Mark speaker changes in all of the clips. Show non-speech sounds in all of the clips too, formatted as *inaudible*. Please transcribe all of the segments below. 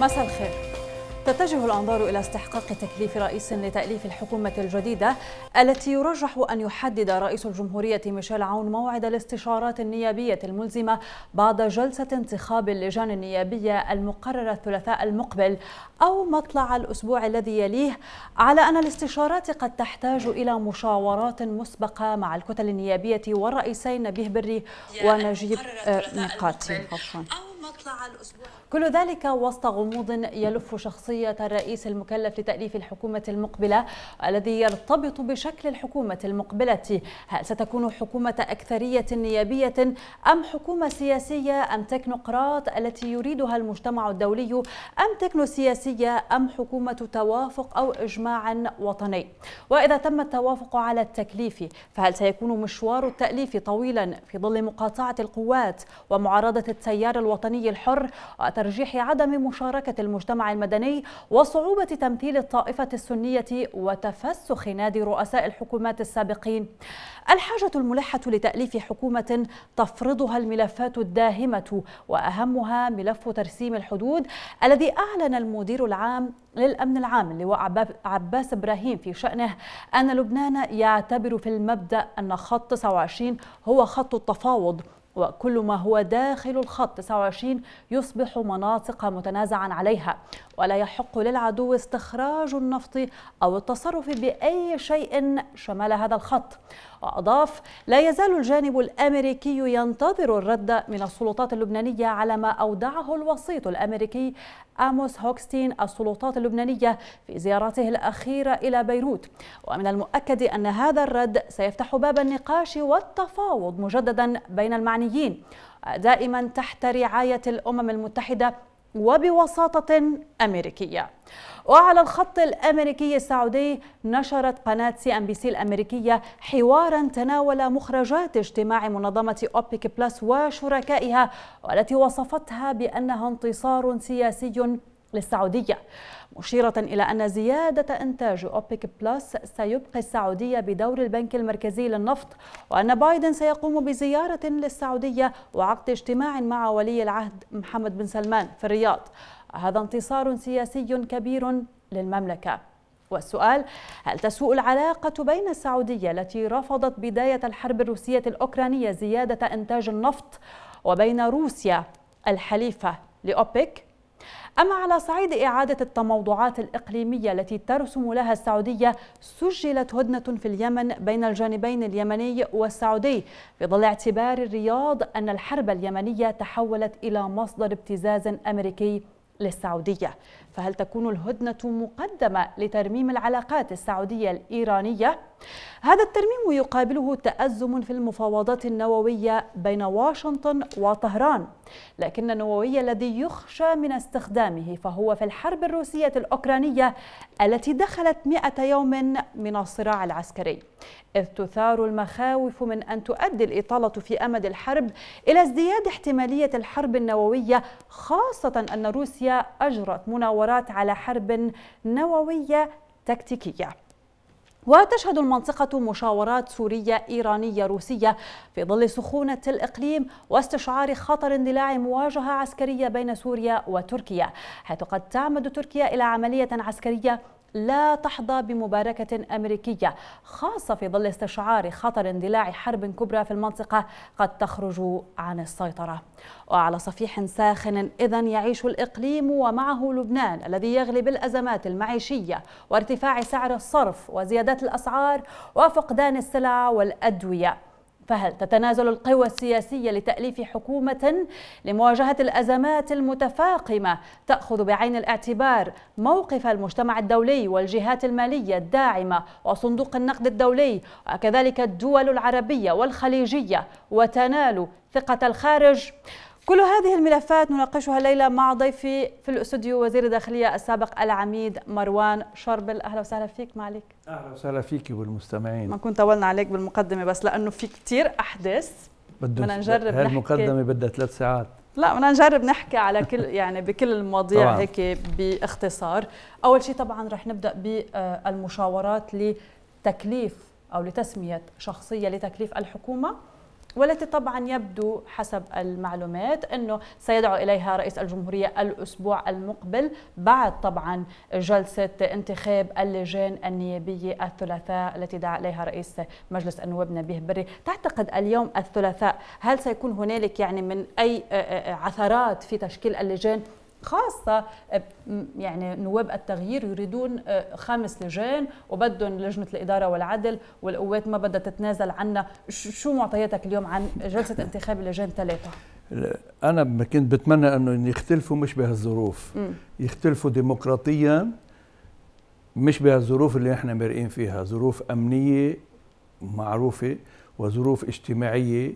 Speaker 1: مساء الخير تتجه الأنظار إلى استحقاق تكليف رئيس لتأليف الحكومة الجديدة التي يرجح أن يحدد رئيس الجمهورية ميشيل عون موعد الاستشارات النيابية الملزمة بعد جلسة انتخاب اللجان النيابية المقررة الثلاثاء المقبل أو مطلع الأسبوع الذي يليه على أن الاستشارات قد تحتاج إلى مشاورات مسبقة مع الكتل النيابية والرئيسين نبيه بري ونجيب آه، نقاتي عفوا أو مطلع الأسبوع كل ذلك وسط غموض يلف شخصية الرئيس المكلف لتأليف الحكومة المقبلة الذي يرتبط بشكل الحكومة المقبلة هل ستكون حكومة أكثرية نيابية أم حكومة سياسية أم تكنوقراط التي يريدها المجتمع الدولي أم تكنو سياسية أم حكومة توافق أو إجماع وطني وإذا تم التوافق على التكليف فهل سيكون مشوار التأليف طويلا في ظل مقاطعة القوات ومعارضة التيار الوطني الحر ترجيح عدم مشاركة المجتمع المدني وصعوبة تمثيل الطائفة السنية وتفسخ نادي رؤساء الحكومات السابقين الحاجة الملحة لتأليف حكومة تفرضها الملفات الداهمة وأهمها ملف ترسيم الحدود الذي أعلن المدير العام للأمن العام اللواء عباس إبراهيم في شأنه أن لبنان يعتبر في المبدأ أن خط 29 هو خط التفاوض وكل ما هو داخل الخط 29 يصبح مناطق متنازعا عليها ولا يحق للعدو استخراج النفط أو التصرف بأي شيء شمال هذا الخط وأضاف لا يزال الجانب الأمريكي ينتظر الرد من السلطات اللبنانية على ما أودعه الوسيط الأمريكي آموس هوكستين السلطات اللبنانية في زيارته الأخيرة إلى بيروت ومن المؤكد أن هذا الرد سيفتح باب النقاش والتفاوض مجددا بين المعنيين دائما تحت رعاية الأمم المتحدة وبوساطة أمريكية وعلى الخط الأمريكي السعودي نشرت قناة سي أم بي سي الأمريكية حوارا تناول مخرجات اجتماع منظمة أوبيك بلس وشركائها والتي وصفتها بأنها انتصار سياسي للسعودية مشيرة إلى أن زيادة إنتاج أوبك بلس سيبقي السعودية بدور البنك المركزي للنفط وأن بايدن سيقوم بزيارة للسعودية وعقد اجتماع مع ولي العهد محمد بن سلمان في الرياض هذا انتصار سياسي كبير للمملكة والسؤال هل تسوء العلاقة بين السعودية التي رفضت بداية الحرب الروسية الأوكرانية زيادة إنتاج النفط وبين روسيا الحليفة لأوبك أما على صعيد إعادة التموضعات الإقليمية التي ترسم لها السعودية سجلت هدنة في اليمن بين الجانبين اليمني والسعودي في ظل اعتبار الرياض أن الحرب اليمنية تحولت إلى مصدر ابتزاز أمريكي للسعودية فهل تكون الهدنة مقدمة لترميم العلاقات السعودية الإيرانية؟ هذا الترميم يقابله تأزم في المفاوضات النووية بين واشنطن وطهران لكن النووي الذي يخشى من استخدامه فهو في الحرب الروسية الأوكرانية التي دخلت 100 يوم من الصراع العسكري إذ تثار المخاوف من أن تؤدي الإطالة في أمد الحرب إلى ازدياد احتمالية الحرب النووية خاصة أن روسيا أجرت مناورات الحوارات على حرب نووية تكتيكية وتشهد المنطقة مشاورات سورية إيرانية روسية في ظل سخونة الإقليم واستشعار خطر اندلاع مواجهة عسكرية بين سوريا وتركيا حيث قد تعمد تركيا إلى عملية عسكرية لا تحظى بمباركة أمريكية خاصة في ظل استشعار خطر اندلاع حرب كبرى في المنطقة قد تخرج عن السيطرة وعلى صفيح ساخن إذا يعيش الإقليم ومعه لبنان الذي يغلب الأزمات المعيشية وارتفاع سعر الصرف وزيادات الأسعار وفقدان السلع والأدوية فهل تتنازل القوى السياسية لتأليف حكومة لمواجهة الأزمات المتفاقمة تأخذ بعين الاعتبار موقف المجتمع الدولي والجهات المالية الداعمة وصندوق النقد الدولي وكذلك الدول العربية والخليجية وتنال ثقة الخارج كل هذه الملفات نناقشها الليله مع ضيفي في الاستوديو وزير الداخليه السابق العميد مروان شربل اهلا وسهلا فيك مالك اهلا
Speaker 2: وسهلا فيك والمستمعين ما
Speaker 1: كنت طولنا عليك بالمقدمه بس لانه في كثير احداث بدنا نجرب نحكي المقدمه
Speaker 2: بدها ثلاث ساعات
Speaker 1: لا بدنا نجرب نحكي على كل *laughs* يعني بكل المواضيع هيك باختصار اول شيء طبعا رح نبدا بالمشاورات لتكليف او لتسميه شخصيه لتكليف الحكومه والتي طبعا يبدو حسب المعلومات انه سيدعو اليها رئيس الجمهوريه الاسبوع المقبل بعد طبعا جلسه انتخاب اللجان النيابيه الثلاثاء التي دعا اليها رئيس مجلس النواب نبيه بري، تعتقد اليوم الثلاثاء هل سيكون هنالك يعني من اي آه، آه، آه، عثرات في تشكيل اللجان خاصة يعني نواب التغيير يريدون آه، خمس لجان وبدهم لجنة الإدارة والعدل والقوات ما بدها تتنازل عنا شو معطياتك اليوم عن جلسة انتخاب لجان ثلاثة؟
Speaker 2: أنا كنت بتمنى أنه يختلفوا مش بهالظروف يختلفوا ديمقراطيا مش بهالظروف اللي احنا مرئين فيها ظروف أمنية معروفة وظروف اجتماعية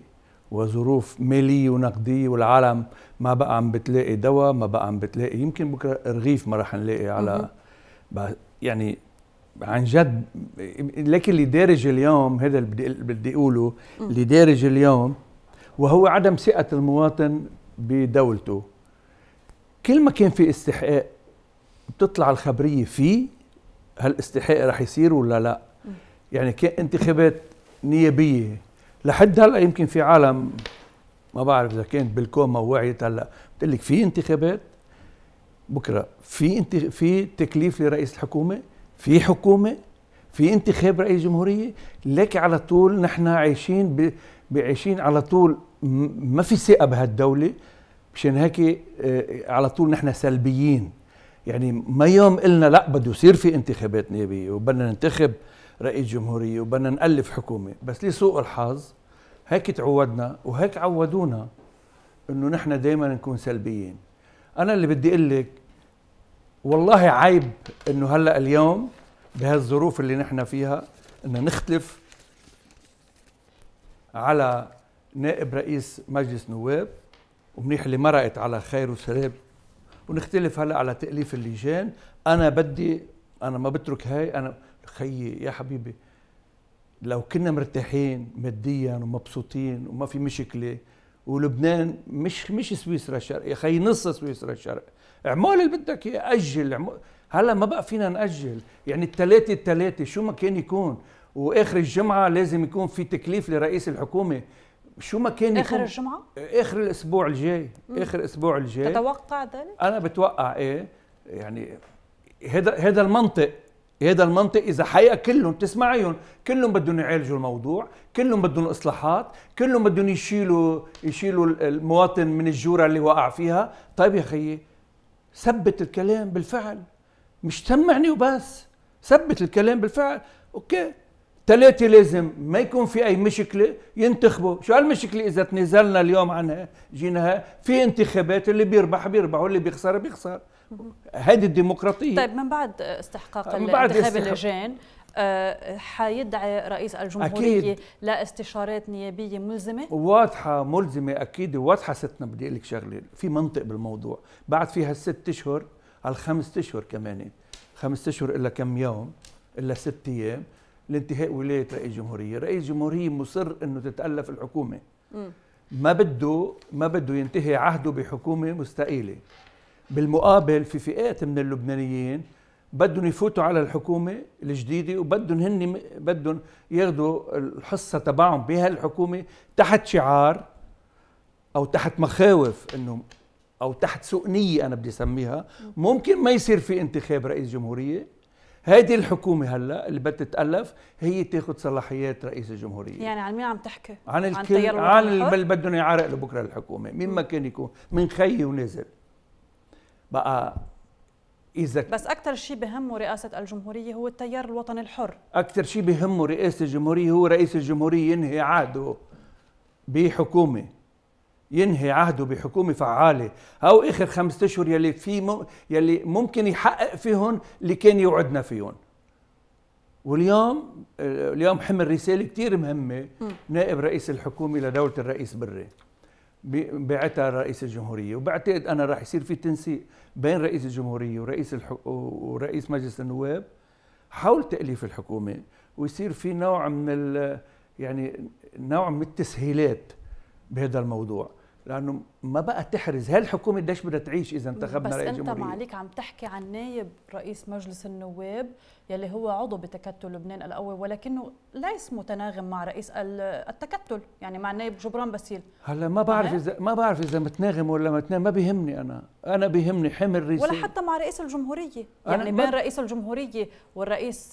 Speaker 2: وظروف ماليه ونقديه والعالم ما بقى عم بتلاقي دواء ما بقى عم بتلاقي يمكن بكره رغيف ما رح نلاقي على يعني عن جد لكن اللي دارج اليوم هذا اللي بدي اقوله اللي دارج اليوم وهو عدم ثقه المواطن بدولته كل ما كان في استحقاق بتطلع الخبريه فيه هالاستحقاق رح يصير ولا لا يعني كان انتخابات نيابيه لحد هلا يمكن في عالم ما بعرف اذا كانت بالكوما ووعيت هلا بتقول لك في انتخابات بكره في انت في تكليف لرئيس الحكومه في حكومه في انتخاب رئيس جمهوريه لك على طول نحن عايشين ب... عايشين على طول ما في ثقه بهالدوله مشان هيك آه، على طول نحن سلبيين يعني ما يوم قلنا لا بده يصير في انتخابات نيابيه وبدنا ننتخب رئيس جمهوريه وبدنا نالف حكومه بس لسوء الحظ هيك تعودنا وهيك عودونا انه نحن دائما نكون سلبيين انا اللي بدي اقول لك والله عيب انه هلا اليوم بهالظروف اللي نحن فيها انه نختلف على نائب رئيس مجلس نواب ومنيح اللي مرقت على خير وسلام ونختلف هلا على تاليف اللجان انا بدي انا ما بترك هاي انا خيي يا حبيبي لو كنا مرتاحين ماديا ومبسوطين وما في مشكله ولبنان مش مش سويسرا الشرق يا خي نص سويسرا الشرق اعمل اللي بدك اياه اجل هلا ما بقى فينا ناجل يعني الثلاثه الثلاثه شو ما كان يكون واخر الجمعه لازم يكون في تكليف لرئيس الحكومه شو ما كان اخر يكون الجمعه اخر الاسبوع الجاي مم. اخر الاسبوع الجاي
Speaker 1: تتوقع ذلك
Speaker 2: انا بتوقع ايه يعني هذا هذا المنطق هذا المنطق اذا حقيقه كلهم تسمعيهم كلهم بدهم يعالجوا الموضوع كلهم بدهم اصلاحات كلهم بدهم يشيلوا يشيلوا المواطن من الجوره اللي وقع فيها طيب يا خيي ثبت الكلام بالفعل مش سمعني وبس ثبت الكلام بالفعل اوكي ثلاثة لازم ما يكون في أي مشكلة ينتخبوا شو هالمشكلة إذا تنزلنا اليوم عنها جينا في انتخابات اللي بيربح بيربح واللي بيخسر بيخسر هذه الديمقراطيه طيب
Speaker 1: من بعد استحقاق من بعد انتخاب استحق... اللجان آه، حيدعي رئيس الجمهورية أكيد. لاستشارات نيابية ملزمة؟
Speaker 2: واضحة ملزمة أكيد واضحة ستنا بدي أقول لك شغلة في منطق بالموضوع بعد فيها الست أشهر الخمس أشهر كمان خمس أشهر إلا كم يوم إلا ست أيام لانتهاء ولاية رئيس جمهورية رئيس الجمهورية مصر أنه تتألف الحكومة م. ما بده ما بده ينتهي عهده بحكومة مستقيلة بالمقابل في فئات من اللبنانيين بدهم يفوتوا على الحكومه الجديده وبدهم هن بدهم ياخذوا الحصه تبعهم بهالحكومه تحت شعار او تحت مخاوف انه او تحت سوء نيه انا بدي اسميها ممكن ما يصير في انتخاب رئيس جمهوريه هذه الحكومة هلا اللي بدها تتألف هي تاخذ صلاحيات رئيس الجمهورية
Speaker 1: يعني عن مين عم تحكي؟ عن الكل عن, عن اللي
Speaker 2: بدهم يعرقلوا بكره الحكومة، مين ما كان يكون من خيي ونزل بقى اذا
Speaker 1: بس اكثر شيء بهمه رئاسه الجمهوريه هو التيار الوطني الحر
Speaker 2: اكثر شيء بهمه رئاسه الجمهوريه هو رئيس الجمهوريه ينهي عهده بحكومه ينهي عهده بحكومه فعاله او اخر خمسة اشهر يلي في يلي ممكن يحقق فيهم اللي كان يوعدنا فيهم واليوم اليوم حمل رساله كثير مهمه نائب رئيس الحكومه لدوله الرئيس بري بعتها رئيس الجمهورية وبعتقد أنا راح يصير في تنسيق بين رئيس الجمهورية ورئيس الح... ورئيس مجلس النواب حول تأليف الحكومة ويصير في نوع من ال... يعني نوع من التسهيلات بهذا الموضوع لانه ما بقى تحرز هل الحكومه قديش بدها تعيش اذا انتخبنا رئيس جمهوريه بس انت معليك
Speaker 1: عم تحكي عن نائب رئيس مجلس النواب يلي هو عضو بتكتل لبنان الاول ولكنه ليس متناغم مع رئيس التكتل يعني مع النائب جبران باسيل
Speaker 2: هلا ما بعرف اذا ما بعرف اذا متناغم ولا متناغم ما بيهمني انا انا بيهمني حمل رئيس ولا حتى
Speaker 1: مع رئيس الجمهوريه يعني بين رئيس الجمهوريه والرئيس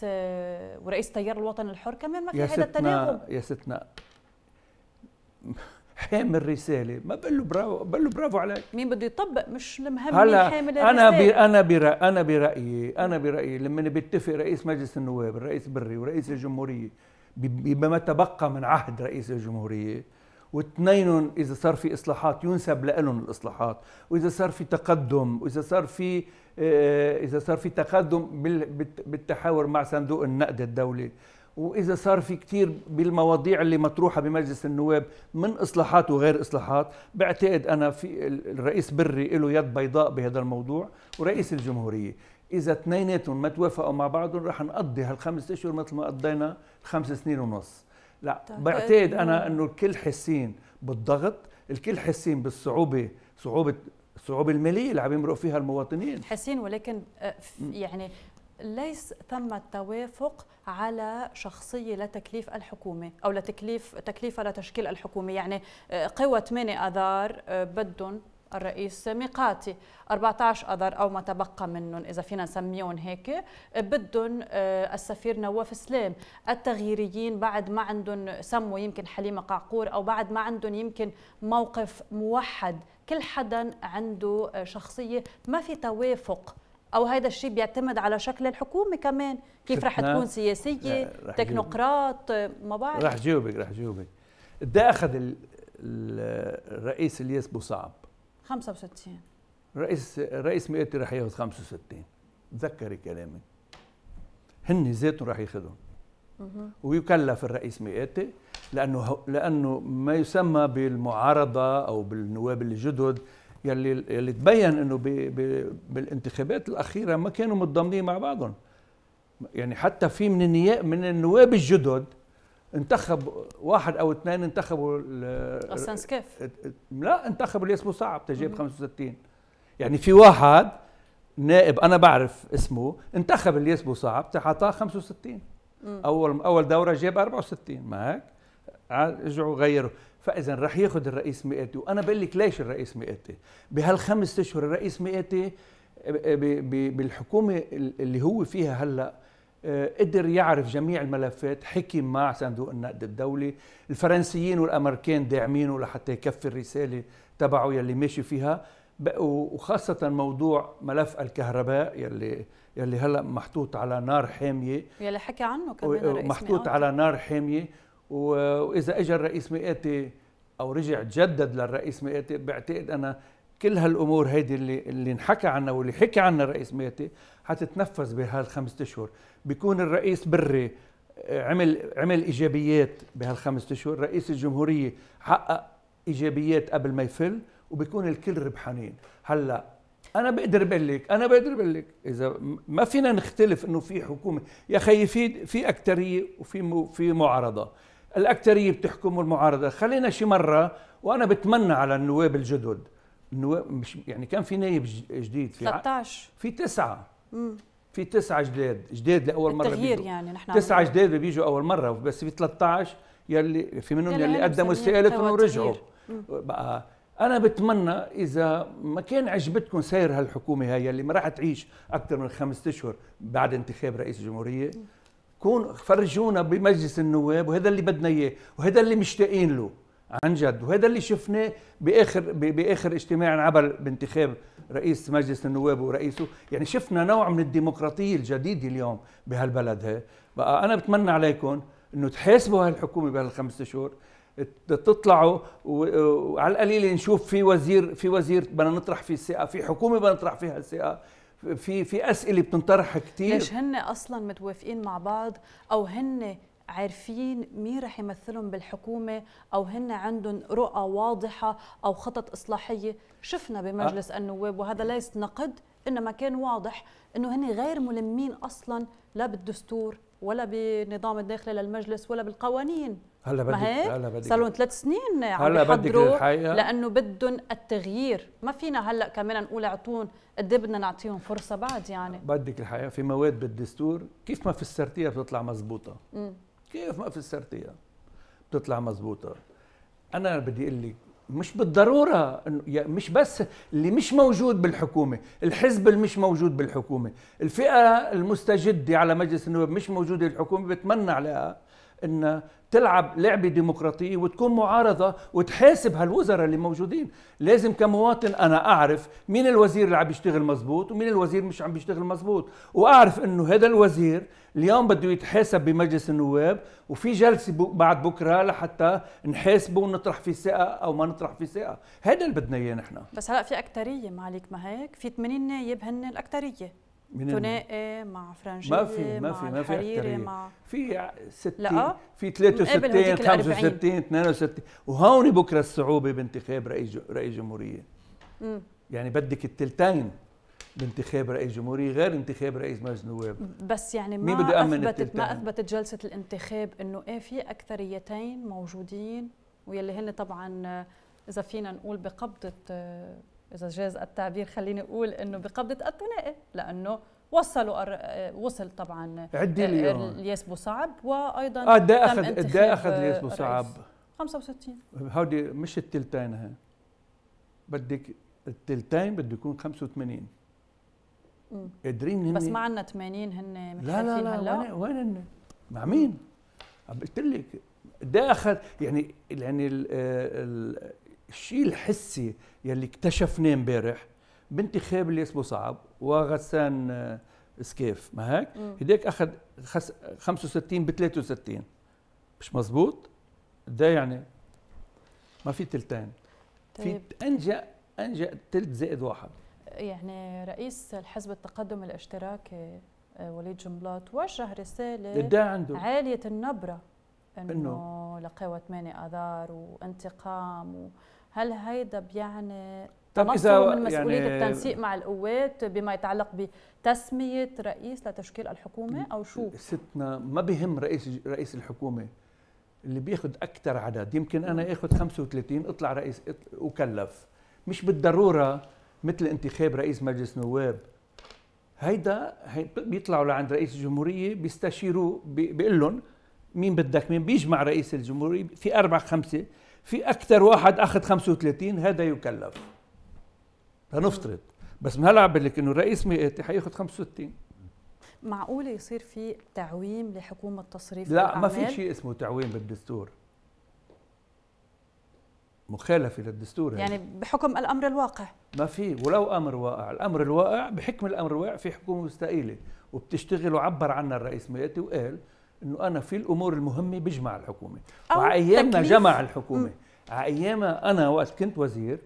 Speaker 1: ورئيس تيار الوطن الحر كمان ما في هذا التناغم
Speaker 2: يا ستنا حامل رساله ما بقول له برافو بقول له برافو عليك
Speaker 1: مين بده يطبق مش المهم هلا مين انا بي
Speaker 2: انا برأ انا برايي انا برايي لما بيتفق رئيس مجلس النواب الرئيس بري ورئيس الجمهوريه بما تبقى من عهد رئيس الجمهوريه واثنين اذا صار في اصلاحات ينسب لهم الاصلاحات واذا صار في تقدم واذا صار في آه، اذا صار في تقدم بالتحاور مع صندوق النقد الدولي واذا صار في كثير بالمواضيع اللي مطروحه بمجلس النواب من اصلاحات وغير اصلاحات بعتقد انا في الرئيس بري له يد بيضاء بهذا الموضوع ورئيس الجمهوريه اذا اثنيناتهم ما توافقوا مع بعضهم رح نقضي هالخمس اشهر مثل ما قضينا خمس سنين ونص لا بعتقد انا انه الكل حاسين بالضغط الكل حاسين بالصعوبه صعوبه الصعوبة المالية اللي عم يمرق فيها المواطنين
Speaker 1: حسين ولكن آه، يعني ليس ثمة توافق على شخصية لتكليف الحكومة أو لتكليف تكليفها لتشكيل الحكومة يعني آه، قوى 8 أذار آه، بدهم الرئيس ميقاتي 14 أذر أو ما تبقى منهم إذا فينا نسميهم هيك آه، بدهم السفير نواف سلام التغييريين بعد ما عندهم سموا يمكن حليمة قعقور أو بعد ما عندهم يمكن موقف موحد كل حدا عنده شخصية ما في توافق او هذا الشيء بيعتمد على شكل الحكومه كمان كيف رح تكون سياسيه تكنوقراط ما بعرف رح
Speaker 2: جاوبك رح جاوبك قد إيه اخذ الرئيس الياس بوصعب
Speaker 1: 65
Speaker 2: رئيس رئيس مئتي رح ياخذ 65 تذكري كلامي هن ذاتهم رح ياخذهم ويكلف الرئيس مئاتي لانه لانه ما يسمى بالمعارضه او بالنواب الجدد يلي يلي تبين انه بالانتخابات الاخيره ما كانوا متضامنين مع بعضهم يعني حتى في من النياب من النواب الجدد انتخب واحد او اثنين انتخبوا غسان سكيف لا انتخبوا الياس صعب تجيب 65 يعني في واحد نائب انا بعرف اسمه انتخب الياس صعب تعطاه 65 مم. اول اول دوره جاب 64 ما هيك رجعوا آه، غيروا فاذا رح ياخذ الرئيس مئاتي وانا بقول لك ليش الرئيس مئاتي بهالخمس اشهر الرئيس مئاتي بالحكومه اللي هو فيها هلا آه، قدر يعرف جميع الملفات حكي مع صندوق النقد الدولي الفرنسيين والامريكان داعمينه لحتى يكفي الرساله تبعه يلي ماشي فيها وخاصة موضوع ملف الكهرباء يلي يلي هلا محطوط على نار حامية
Speaker 1: يلي حكى عنه كمان محطوط
Speaker 2: على نار حامية واذا اجى الرئيس مئاتي او رجع جدد للرئيس مئاتي بعتقد انا كل هالامور هيدي اللي اللي انحكى عنها واللي حكى عنها الرئيس مئاتي حتتنفذ بهالخمس اشهر بيكون الرئيس بري آه، عمل عمل ايجابيات بهالخمس اشهر رئيس الجمهوريه حقق ايجابيات قبل ما يفل وبيكون الكل ربحانين هلا انا بقدر بقول لك انا بقدر بقول لك اذا ما فينا نختلف انه في حكومه يا خي في في اكثريه وفي في معارضه الاكثريه بتحكم والمعارضه خلينا شي مره وانا بتمنى على النواب الجدد النواب مش يعني كان في نايب جديد في 13 في تسعه في تسعه جداد جداد لاول مره التغيير
Speaker 1: يعني نحن تسعه جداد
Speaker 2: بيجوا اول مره بس في 13 يلي في منهم يلي, يلي قدموا استقالتهم ورجعوا بقى انا بتمنى اذا ما كان عجبتكم سير هالحكومه هاي اللي ما راح تعيش اكثر من خمسة اشهر بعد انتخاب رئيس الجمهوريه مم. كون فرجونا بمجلس النواب وهذا اللي بدنا اياه وهذا اللي مشتاقين له عن جد وهذا اللي شفناه باخر باخر اجتماع عبر بانتخاب رئيس مجلس النواب ورئيسه يعني شفنا نوع من الديمقراطيه الجديده اليوم بهالبلد هي بقى انا بتمنى عليكم انه تحاسبوا هالحكومه بهالخمس شهور تطلعوا وعلى القليل نشوف في وزير في وزير بدنا نطرح فيه الثقه في حكومه بدنا نطرح فيها الثقه في في اسئله بتنطرح كثير ليش
Speaker 1: هن اصلا متوافقين مع بعض او هن عارفين مين رح يمثلهم بالحكومة أو هن عندهم رؤى واضحة أو خطط إصلاحية شفنا بمجلس أه. النواب وهذا ليس نقد إنما كان واضح إنه هن غير ملمين أصلا لا بالدستور ولا بالنظام الداخلي للمجلس ولا بالقوانين هلا بدك هلا بدك صار لهم ثلاث سنين عم هلا بدك الحقيقه لانه بدهم التغيير، ما فينا هلا كمان نقول اعطون قد إيه بدنا نعطيهم فرصه بعد يعني
Speaker 2: بدك الحقيقه في مواد بالدستور كيف ما فسرتيها بتطلع مزبوطه كيف ما فسرتيها بتطلع مزبوطه انا بدي اقول لك مش بالضروره مش بس اللي مش موجود بالحكومه الحزب اللي مش موجود بالحكومه الفئه المستجده على مجلس النواب مش موجوده بالحكومه بتمنى عليها ان تلعب لعبه ديمقراطيه وتكون معارضه وتحاسب هالوزراء اللي موجودين لازم كمواطن انا اعرف مين الوزير اللي عم بيشتغل مزبوط ومين الوزير مش عم بيشتغل مزبوط واعرف انه هذا الوزير اليوم بده يتحاسب بمجلس النواب وفي جلسه بعد بكره لحتى نحاسبه ونطرح فيه ثقه او ما نطرح فيه ثقه هذا اللي بدنا اياه نحن
Speaker 1: بس هلا في اكثريه معلك ما هيك في 80 نايب هن الاكثريه من ثنائي مع فرنجي ما في ما في ما في مع في 60 لا في 63 65
Speaker 2: 62 وهون بكره الصعوبه بانتخاب رئيس رئيس جمهوريه يعني بدك الثلثين بانتخاب رئيس جمهورية غير انتخاب رئيس مجلس النواب بس يعني ما أثبتت ما
Speaker 1: أثبتت جلسة الانتخاب إنه إيه في أكثريتين موجودين ويلي هن طبعا إذا فينا نقول بقبضة آه، اذا جاز التعبير خليني اقول انه بقبضه الثنائي لانه وصلوا أر... وصل طبعا عدي آه، لي الياس صعب وايضا اه ده اخذ ده اخذ الياس صعب 65
Speaker 2: هودي مش التلتين ها بدك التلتين بده يكون 85 قادرين هن بس ما
Speaker 1: عندنا 80 هن لا لا لا هلا. وين
Speaker 2: وين هن؟ مع مين؟ قلت لك ده اخذ يعني يعني آه، الشيء الحسي يلي اكتشفناه امبارح بنتي خاب اللي اسمه صعب وغسان آه، سكيف ما هيك هداك اخذ 65 ب 63 مش مزبوط ده يعني ما في تلتين طيب. في انجا انجا تلت زائد واحد
Speaker 1: يعني رئيس الحزب التقدم الاشتراكي آه، آه، وليد جنبلاط وجه رساله عنده. عاليه النبره انه لقوا 8 اذار وانتقام و... هل هيدا بيعني طب إذا من يعني مسؤولية يعني التنسيق مع القوات بما يتعلق بتسمية رئيس لتشكيل الحكومة أو شو؟
Speaker 2: ستنا ما بهم رئيس رئيس الحكومة اللي بياخذ أكثر عدد يمكن أنا آخذ 35 أطلع رئيس أكلف مش بالضرورة مثل انتخاب رئيس مجلس نواب هيدا هي بيطلعوا لعند رئيس الجمهورية بيستشيروا بيقول لهم مين بدك مين بيجمع رئيس الجمهورية في أربع خمسة في اكثر واحد اخذ 35 هذا يكلف لنفترض بس من هلا بقول لك انه الرئيس مئاتي حياخذ 65
Speaker 1: معقول يصير في تعويم لحكومه تصريف لا ما في شيء
Speaker 2: اسمه تعويم بالدستور مخالفه للدستور يعني هي.
Speaker 1: بحكم الامر الواقع
Speaker 2: ما في ولو امر واقع الامر الواقع بحكم الامر الواقع في حكومه مستقيله وبتشتغل وعبر عنها الرئيس مئاتي وقال انه انا في الامور المهمه بجمع الحكومه وعلى ايامنا جمع الحكومه على ايامها انا وقت كنت وزير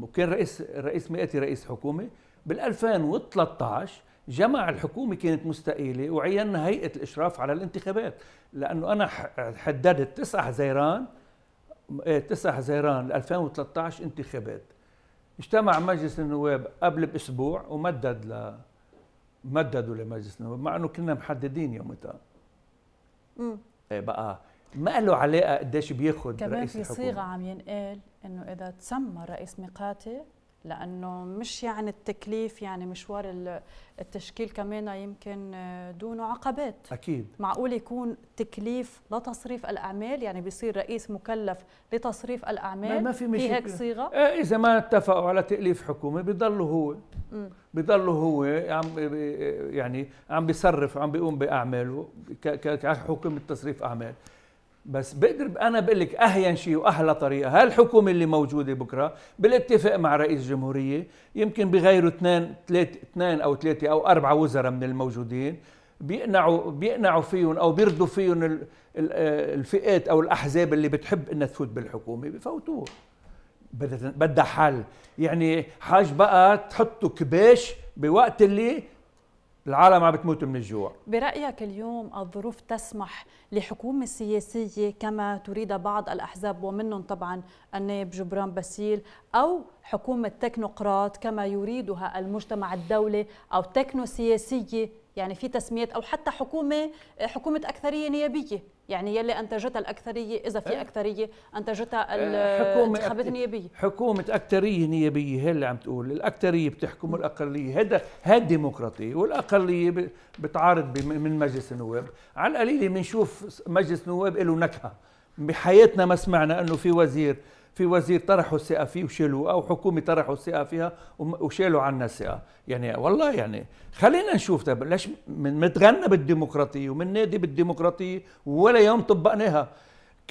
Speaker 2: وكان رئيس رئيس مئتي رئيس حكومه بال 2013 جمع الحكومه كانت مستقيله وعينا هيئه الاشراف على الانتخابات لانه انا حددت 9 حزيران 9 حزيران 2013 انتخابات اجتمع مجلس النواب قبل باسبوع ومدد ل مددوا لمجلس النواب مع انه كنا محددين يومتها مم. إيه بقى ما له علاقه قديش بياخد كمان في صيغه عم
Speaker 1: ينقال انه اذا تسمى رئيس ميقاتي لانه مش يعني التكليف يعني مشوار التشكيل كمان يمكن آه، دونه عقبات اكيد معقول يكون تكليف لتصريف الاعمال يعني بيصير رئيس مكلف لتصريف الاعمال ما في, مشكلة. في هيك صيغه آه،
Speaker 2: اذا ما اتفقوا على تاليف حكومه بيضل هو بيضل هو عم يعني عم بيصرف عم بيقوم باعماله كحكومه تصريف اعمال بس بقدر انا بقول لك اهين شيء واحلى طريقه هالحكومه اللي موجوده بكره بالاتفاق مع رئيس جمهوريه يمكن بغيروا اثنين ثلاث اثنين او ثلاثه او اربعه وزراء من الموجودين بيقنعوا بيقنعوا فيهم او بيرضوا فيهم آه، الفئات او الاحزاب اللي بتحب انها تفوت بالحكومه بفوتوها بدها حل يعني حاج بقى تحطوا كباش بوقت اللي العالم عم بتموت من الجوع
Speaker 1: برأيك اليوم الظروف تسمح لحكومة سياسية كما تريد بعض الأحزاب ومنهم طبعا النائب جبران باسيل أو حكومة تكنوقراط كما يريدها المجتمع الدولي أو تكنو سياسية يعني في تسميات أو حتى حكومة حكومة أكثرية نيابية يعني يلي انتجتها الاكثريه اذا في إيه. اكثريه انتجتها الانتخابات إيه، النيابيه
Speaker 2: حكومه اكثريه نيابيه هي اللي عم تقول الاكثريه بتحكم الاقليه هذا هاد ديمقراطي والاقليه بتعارض من مجلس النواب على القليله بنشوف مجلس نواب له نكهه بحياتنا ما سمعنا انه في وزير في وزير طرحوا الثقه فيه وشالوه او حكومه طرحوا الثقه فيها وشالوا عنا الثقه يعني والله يعني خلينا نشوف طيب ليش متغنى بالديمقراطيه ومن نادي بالديمقراطيه ولا يوم طبقناها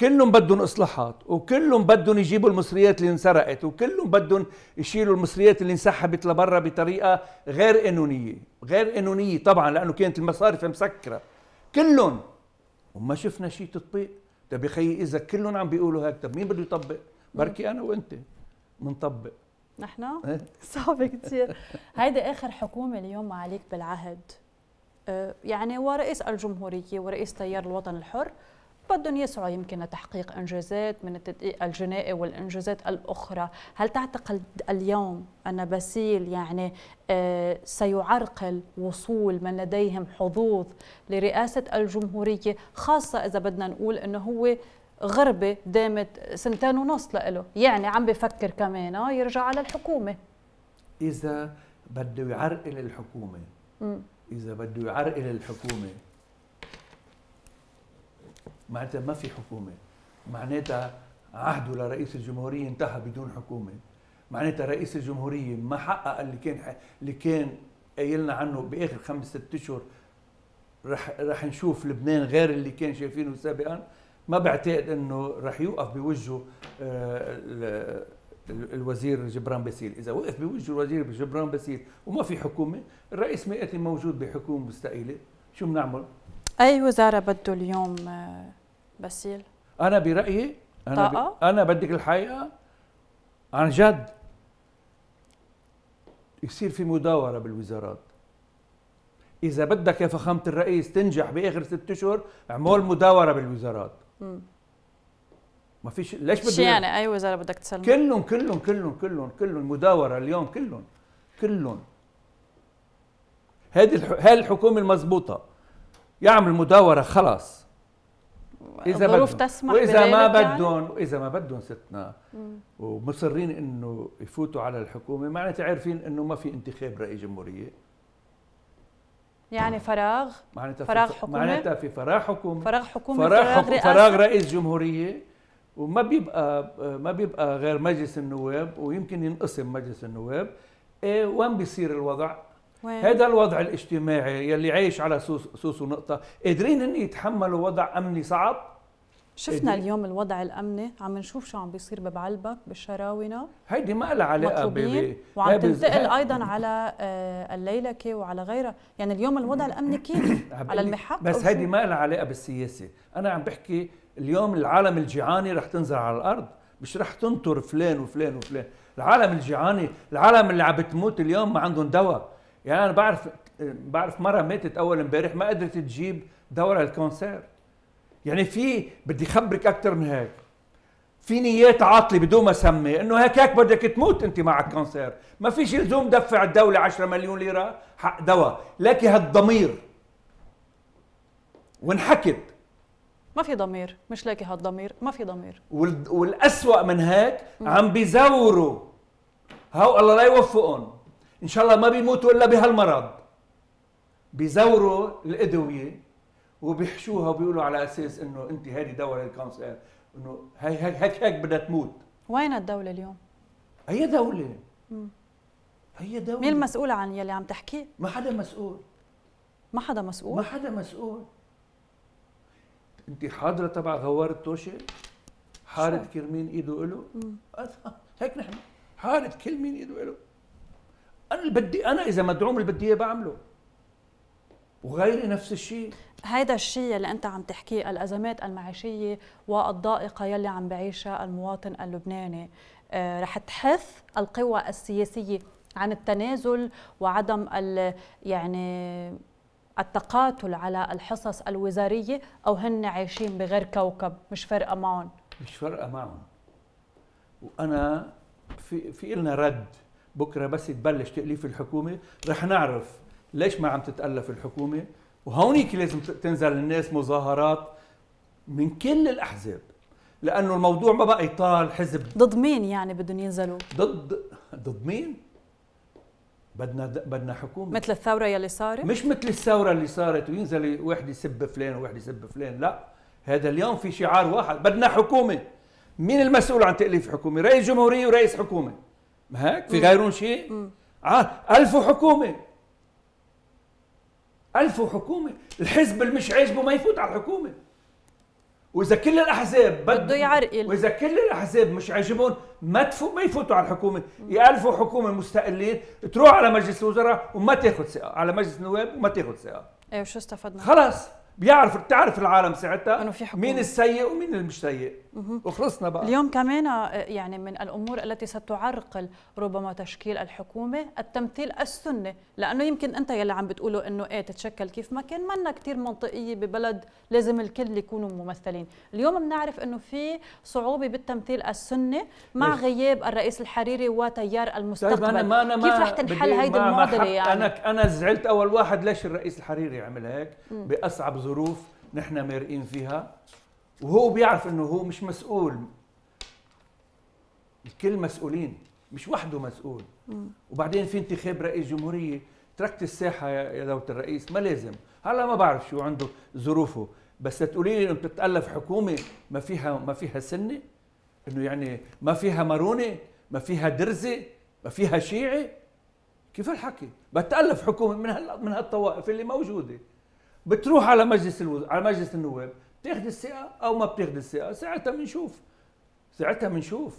Speaker 2: كلهم بدهم اصلاحات وكلهم بدهم يجيبوا المصريات اللي انسرقت وكلهم بدهم يشيلوا المصريات اللي انسحبت لبرا بطريقه غير قانونيه غير قانونيه طبعا لانه كانت المصارف مسكره كلهم وما شفنا شيء تطبيق طيب يا خيي اذا كلهم عم بيقولوا هيك طب مين بده يطبق بركي انا وانت بنطبق
Speaker 1: نحن إيه؟ *laughs* صعب كثير هيدي اخر حكومه اليوم عليك بالعهد آه، يعني ورئيس الجمهوريه ورئيس تيار الوطن الحر بدهم يسعوا يمكن لتحقيق انجازات من التدقيق الجنائي والانجازات الاخرى، هل تعتقد اليوم ان باسيل يعني آه، سيعرقل وصول من لديهم حظوظ لرئاسه الجمهوريه خاصه اذا بدنا نقول انه هو غربة دامت سنتين ونص لإله يعني عم بفكر كمان آه، يرجع على الحكومة
Speaker 2: إذا بده يعرقل الحكومة إذا بده يعرقل الحكومة معناتها ما في حكومة معناتها عهده لرئيس الجمهورية انتهى بدون حكومة معناتها رئيس الجمهورية ما حقق اللي كان ح... اللي كان قايلنا عنه بآخر خمس ست أشهر رح رح نشوف لبنان غير اللي كان شايفينه سابقا ما بعتقد انه رح يوقف بوجهه آه، الوزير جبران باسيل اذا وقف بوجه الوزير جبران باسيل وما في حكومه الرئيس مئتي موجود بحكومه مستقيله شو بنعمل
Speaker 1: اي وزاره بده اليوم آه، باسيل
Speaker 2: انا برايي انا طاقة؟ ب... انا بدك الحقيقه عن جد يصير في مداوره بالوزارات اذا بدك يا فخامه الرئيس تنجح باخر ست اشهر اعمل مداوره بالوزارات ما فيش ليش بده يعني
Speaker 1: اي وزاره بدك تسلم
Speaker 2: كلهم كلهم كلهم كلهم كلهم مداوره اليوم كلهم كلهم هذه هي الحكومه المضبوطه يعمل مداوره خلاص اذا الظروف تسمح واذا ما يعني؟ بدهم يعني؟ واذا ما بدهم ستنا مم. ومصرين انه يفوتوا على الحكومه معناتها عارفين انه ما في انتخاب رئيس جمهوريه
Speaker 1: يعني فراغ معناتها فراغ حكومي معناتها في فراغ حكومة فراغ حكومة فراغ, فراغ, حكومي فراغ
Speaker 2: رئيس جمهوريه وما بيبقى ما بيبقى غير مجلس النواب ويمكن ينقسم مجلس النواب إيه وين بيصير الوضع؟ هذا الوضع الاجتماعي يلي عايش على سوس, سوس ونقطة قادرين ان يتحملوا وضع امني صعب
Speaker 1: شفنا إيه اليوم الوضع الامني عم نشوف شو عم بيصير ببعلبك بالشراونه
Speaker 2: هيدي ما لها علاقه ب وعم تنتقل
Speaker 1: ايضا على آه، الليلكه وعلى غيرها يعني اليوم الوضع الامني كيف *coughs* على المحك بس هيدي
Speaker 2: ما لها علاقه بالسياسه انا عم بحكي اليوم العالم الجيعاني رح تنزل على الارض مش رح تنطر فلان وفلان وفلان العالم الجيعاني العالم اللي عم بتموت اليوم ما عندهم دواء يعني انا بعرف بعرف مره ماتت اول امبارح ما قدرت تجيب دواء الكونسير يعني في بدي خبرك اكثر من هيك في نيات عاطله بدون ما اسمي انه هيك هيك بدك تموت انت معك كانسير ما فيش لزوم دفع الدوله 10 مليون ليره حق دواء لكن هالضمير وانحكت
Speaker 1: ما في ضمير مش لاقي هالضمير ما في ضمير
Speaker 2: والاسوا من هيك عم بيزوروا هاو الله لا يوفقهم ان شاء الله ما بيموتوا الا بهالمرض بيزوروا الادويه وبيحشوها وبيقولوا على اساس انه انت هذه دوله للكانسير انه هي هيك هيك بدها تموت
Speaker 1: وين الدوله اليوم؟
Speaker 2: هي دوله
Speaker 1: مم. هي دوله مين المسؤول عن يلي عم تحكيه؟ ما حدا مسؤول ما حدا مسؤول؟ ما حدا مسؤول
Speaker 2: انت حاضره تبع غوار التوشه حارت كل مين ايده له هيك نحن حارت كل مين ايده له انا اللي بدي انا اذا مدعوم اللي بدي اياه بعمله وغيري نفس الشيء
Speaker 1: هيدا الشيء اللي انت عم تحكيه الازمات المعيشيه والضائقه يلي عم بعيشها المواطن اللبناني آه، رح تحث القوى السياسيه عن التنازل وعدم يعني التقاتل على الحصص الوزاريه او هن عايشين بغير كوكب مش فارقه معهم
Speaker 2: مش فارقه معهم وانا في في لنا رد بكره بس تبلش تاليف الحكومه رح نعرف ليش ما عم تتالف الحكومه وهونيك لازم تنزل الناس مظاهرات من كل الاحزاب لانه الموضوع ما بقى يطال حزب
Speaker 1: ضد مين يعني بدهم ينزلوا
Speaker 2: ضد ضد مين بدنا بدنا حكومه مثل
Speaker 1: الثوره يلي صارت مش
Speaker 2: مثل الثوره اللي صارت وينزل واحد يسب فلان وواحد يسب فلان لا هذا اليوم في شعار واحد بدنا حكومه مين المسؤول عن تاليف حكومه رئيس جمهوريه ورئيس حكومه ما هيك في غيرون شيء عاد آه، الف حكومه ألف حكومة الحزب اللي مش عاجبه ما يفوت على الحكومة وإذا كل الأحزاب بده يعرقل وإذا كل الأحزاب مش عاجبهم ما تفو ما يفوتوا على الحكومة يألفوا حكومة مستقلين تروح على مجلس الوزراء وما تاخذ ثقة على مجلس النواب وما تاخذ ثقة
Speaker 1: ايه شو استفدنا؟ خلص
Speaker 2: بيعرف بتعرف العالم ساعتها انه في حكومة مين السيء ومين اللي مش سيء وخلصنا بقى اليوم
Speaker 1: كمان آه، يعني من الامور التي ستعرقل ربما تشكيل الحكومه التمثيل السني لانه يمكن انت يلي عم بتقوله انه ايه تتشكل كيف ما كان منا كثير منطقيه ببلد لازم الكل يكونوا ممثلين اليوم بنعرف انه في صعوبه بالتمثيل السني مع غياب الرئيس الحريري وتيار المستقبل طيب أنا ما أنا ما كيف رح تنحل هيدي المعضله يعني انا
Speaker 2: انا زعلت اول واحد ليش الرئيس الحريري عمل هيك باصعب ظروف نحن مارقين فيها وهو بيعرف انه هو مش مسؤول الكل مسؤولين مش وحده مسؤول وبعدين في انتخاب رئيس جمهوريه تركت الساحه يا دوله الرئيس ما لازم هلا ما بعرف شو عنده ظروفه بس تقولي لي انه بتتالف حكومه ما فيها ما فيها سنه انه يعني ما فيها مرونه ما فيها درزه ما فيها شيعي كيف الحكي بتالف حكومه من من هالطوائف اللي موجوده بتروح على مجلس الوز... على مجلس النواب
Speaker 1: بتاخذ الثقه
Speaker 2: او ما بتاخذ الثقه ساعتها بنشوف ساعتها بنشوف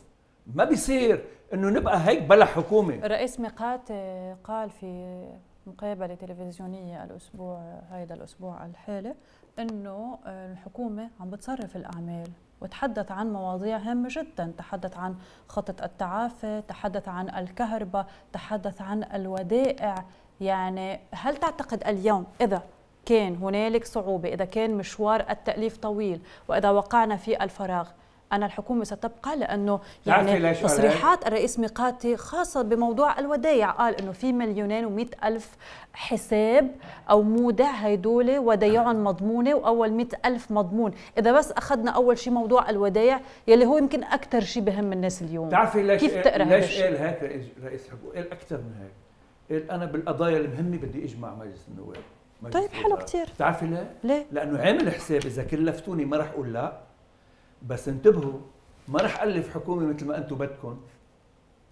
Speaker 2: ما بيصير انه نبقى هيك بلا حكومه
Speaker 1: رئيس ميقات آه، قال في مقابلة تلفزيونية الأسبوع هيدا الأسبوع الحالي أنه آه، الحكومة عم بتصرف الأعمال وتحدث عن مواضيع هامة جدا تحدث عن خطة التعافي تحدث عن الكهرباء تحدث عن الودائع يعني هل تعتقد اليوم إذا كان هنالك صعوبة إذا كان مشوار التأليف طويل وإذا وقعنا في الفراغ أنا الحكومة ستبقى لأنه يعني تصريحات الرئيس ميقاتي خاصة بموضوع الودايع قال أنه في مليونين ومئة ألف حساب أو مودع هيدول ودايعهم مضمونة وأول مئة ألف مضمون إذا بس أخذنا أول شيء موضوع الودايع يلي هو يمكن أكثر شيء بهم الناس اليوم تعرفي ليش كيف تقرأ ليش قال
Speaker 2: هيك رئيس رئيس حكومة قال أكثر من هيك قال أنا بالقضايا المهمة بدي أجمع مجلس النواب طيب حلو كثير بتعرفي ليه؟ ليه؟ لانه عامل حساب اذا كلفتوني ما راح اقول لا بس انتبهوا ما راح الف حكومه مثل ما انتم بدكم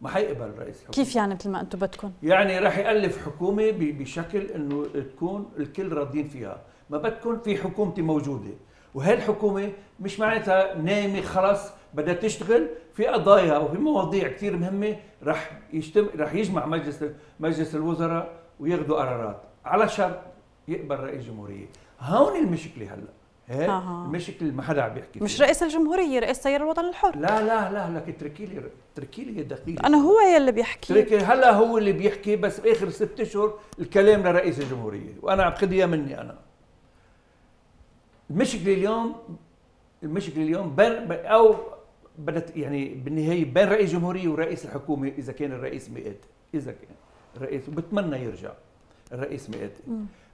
Speaker 2: ما حيقبل رئيس الحكومه كيف
Speaker 1: يعني مثل ما انتم بدكم؟
Speaker 2: يعني راح يالف حكومه بشكل انه تكون الكل راضيين فيها، ما بدكم في حكومتي موجوده، وهي الحكومه مش معناتها نايمه خلص بدها تشتغل في قضايا وفي مواضيع كثير مهمه راح يجتم راح يجمع مجلس مجلس الوزراء وياخذوا قرارات على شرط يقبل رئيس جمهوريه هون المشكله هلا هيك آه. المشكله ما حدا عم بيحكي مش
Speaker 1: فيه. رئيس الجمهوريه رئيس تيار الوطن الحر لا لا لا لك اتركي لي اتركي لي دقيقه انا هو يلي بيحكي تركي
Speaker 2: هلا هو اللي بيحكي بس اخر ست اشهر الكلام لرئيس الجمهوريه وانا عم مني انا المشكله اليوم المشكله اليوم بين او بدت يعني بالنهايه بين رئيس الجمهوريه ورئيس الحكومه اذا كان الرئيس مئات اذا كان الرئيس وبتمنى يرجع الرئيس مئات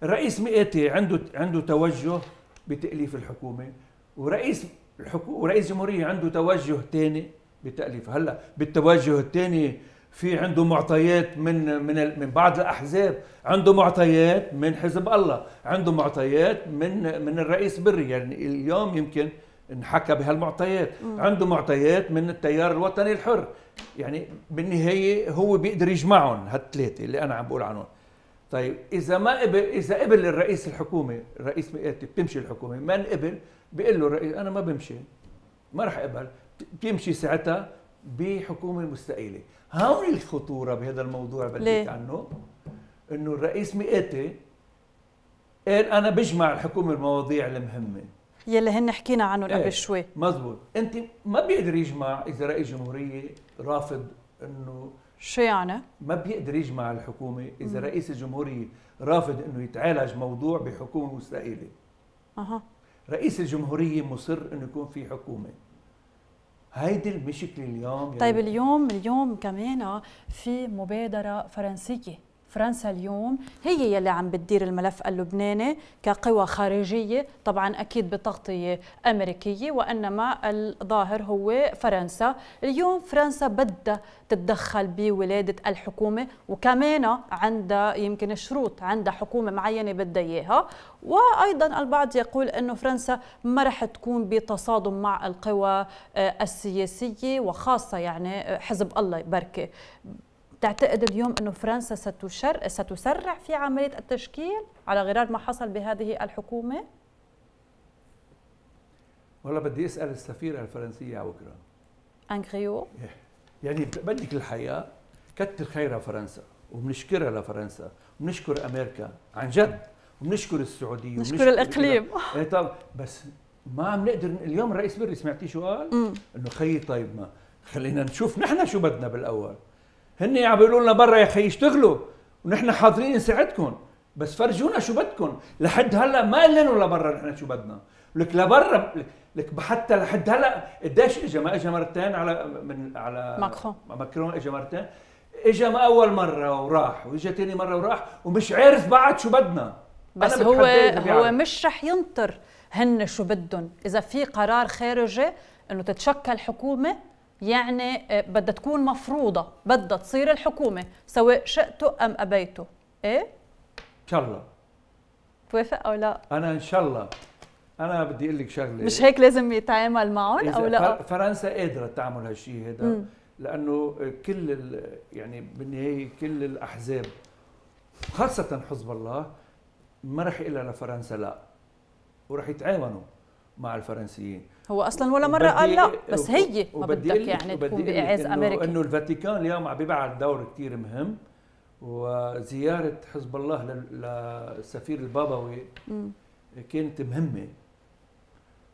Speaker 2: الرئيس مئتي عنده عنده توجه بتاليف الحكومه ورئيس الحكو... ورئيس جمهوريه عنده توجه ثاني بتاليف هلا بالتوجه الثاني في عنده معطيات من من من بعض الاحزاب عنده معطيات من حزب الله عنده معطيات من من الرئيس بري يعني اليوم يمكن انحكى بهالمعطيات عنده معطيات من التيار الوطني الحر يعني بالنهايه هو بيقدر يجمعهم هالثلاثه اللي انا عم بقول عنهم طيب اذا ما قبل اذا قبل الرئيس الحكومه رئيس مئات بتمشي الحكومه ما قبل بيقول له الرئيس انا ما بمشي ما راح اقبل بيمشي ساعتها بحكومه مستقيله هون الخطوره بهذا الموضوع بديت عنه انه الرئيس مئاتي قال انا بجمع الحكومه المواضيع المهمه
Speaker 1: يلي هن حكينا عنه قبل ايه شوي
Speaker 2: مزبوط انت ما بيقدر يجمع اذا رئيس جمهوريه رافض انه
Speaker 1: شو يعني؟
Speaker 2: ما بيقدر يجمع الحكومة إذا مم. رئيس الجمهورية رافض أنه يتعالج موضوع بحكومة مستقلة أه. رئيس الجمهورية مصر أنه يكون في حكومة هيدي المشكلة اليوم يعني طيب
Speaker 1: اليوم اليوم كمان آه، في مبادرة فرنسية فرنسا اليوم هي يلي عم بتدير الملف اللبناني كقوى خارجية طبعا أكيد بتغطية أمريكية وإنما الظاهر هو فرنسا اليوم فرنسا بدها تتدخل بولادة الحكومة وكمان عندها يمكن شروط عندها حكومة معينة بدها إياها وأيضا البعض يقول أنه فرنسا ما رح تكون بتصادم مع القوى آه، السياسية وخاصة يعني آه، حزب الله بركة تعتقد اليوم انه فرنسا ستشر... ستسرع في عملية التشكيل على غرار ما حصل بهذه الحكومة؟
Speaker 2: والله بدي أسأل السفيرة الفرنسية على بكرة أنغريو إيه. يعني بدك الحياة كتر خيرها فرنسا وبنشكرها لفرنسا وبنشكر أمريكا عن جد وبنشكر السعودية وبنشكر الإقليم إيه طب بس ما عم نقدر اليوم الرئيس بري سمعتي شو قال؟ انه خيي طيب ما خلينا نشوف نحن شو بدنا بالاول هن عم بيقولوا لنا برا يا اخي اشتغلوا ونحن حاضرين نساعدكم بس فرجونا شو بدكم لحد هلا ما قلنا ولا لبرا نحن شو بدنا لك لبرا لك حتى لحد هلا قديش اجى ما اجى مرتين على من على ماكرون ماكرون اجى مرتين اجى ما اول مره وراح واجى ثاني مره وراح ومش عارف بعد شو بدنا بس هو هو
Speaker 1: مش رح ينطر هن شو بدهم اذا في قرار خارجي انه تتشكل حكومه يعني آه، بدها تكون مفروضة بدها تصير الحكومة سواء شئته أم أبيته إيه؟
Speaker 2: إن شاء الله
Speaker 1: توافق أو لا؟
Speaker 2: أنا إن شاء الله أنا بدي أقول لك شغلة مش هيك
Speaker 1: لازم يتعامل معهم أو لا؟
Speaker 2: فرنسا قادرة تعمل هالشيء هذا لأنه كل يعني بالنهاية كل الأحزاب خاصة حزب الله ما رح يقلها لفرنسا لا ورح يتعاونوا مع الفرنسيين
Speaker 1: هو اصلا ولا مره قال لا بس هي ما بدك يعني تكون باعاز امريكا انه
Speaker 2: الفاتيكان اليوم عم بيبعد دور كثير مهم وزياره حزب الله للسفير البابوي كانت مهمه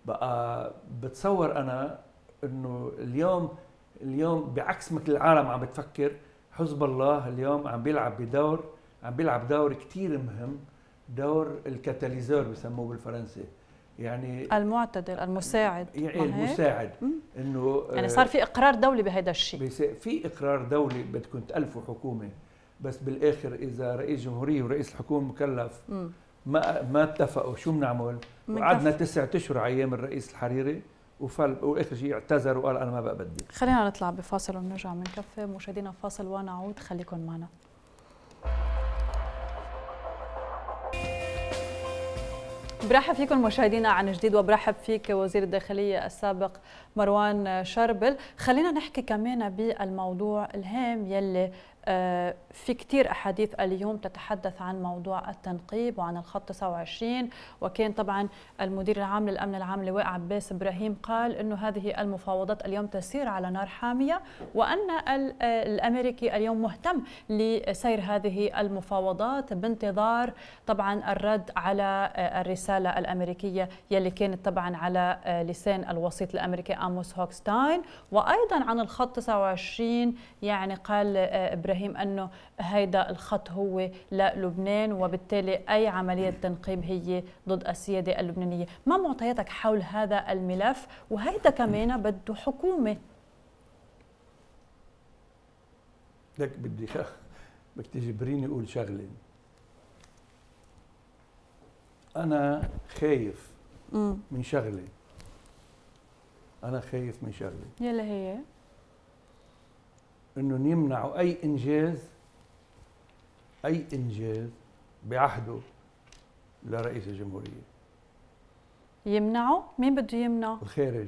Speaker 2: بقى بتصور انا انه اليوم اليوم بعكس مثل العالم عم بتفكر حزب الله اليوم عم بيلعب بدور عم بيلعب دور كثير مهم دور الكاتاليزور بسموه بالفرنسي يعني
Speaker 1: المعتدل المساعد يعني المساعد انه يعني آه، صار في اقرار دولي بهذا
Speaker 2: الشيء في اقرار دولي بدكم تالفوا حكومه بس بالاخر اذا رئيس جمهوريه ورئيس الحكومه مكلف ما ما اتفقوا شو بنعمل؟ وقعدنا تسعة اشهر ايام الرئيس الحريري وفل واخر شيء اعتذر وقال انا ما بقى بدي
Speaker 1: خلينا نطلع بفاصل ونرجع بنكفي مشاهدينا فاصل ونعود خليكم معنا برحب فيكم مشاهدينا عن جديد وبرحب فيك وزير الداخلية السابق مروان شربل خلينا نحكي كمان بالموضوع الهام يلي آه، في كثير أحاديث اليوم تتحدث عن موضوع التنقيب وعن الخط 29 وكان طبعا المدير العام للأمن العام لواء عباس إبراهيم قال أنه هذه المفاوضات اليوم تسير على نار حامية وأن آه، الأمريكي اليوم مهتم لسير هذه المفاوضات بانتظار طبعا الرد على آه، الرسالة الأمريكية يلي كانت طبعا على لسان الوسيط الأمريكي أموس هوكستاين وأيضا عن الخط 29 يعني قال إبراهيم ابراهيم انه هيدا الخط هو للبنان وبالتالي اي عمليه تنقيب هي ضد السياده اللبنانيه، ما معطياتك حول هذا الملف وهيدا كمان بده حكومه
Speaker 2: لك بدي بدك تجبريني اقول شغله انا خايف من شغله انا خايف من شغله يلا هي انهم يمنعوا اي انجاز اي انجاز بعهده لرئيس الجمهوريه
Speaker 1: يمنعوا مين بده يمنع الخارج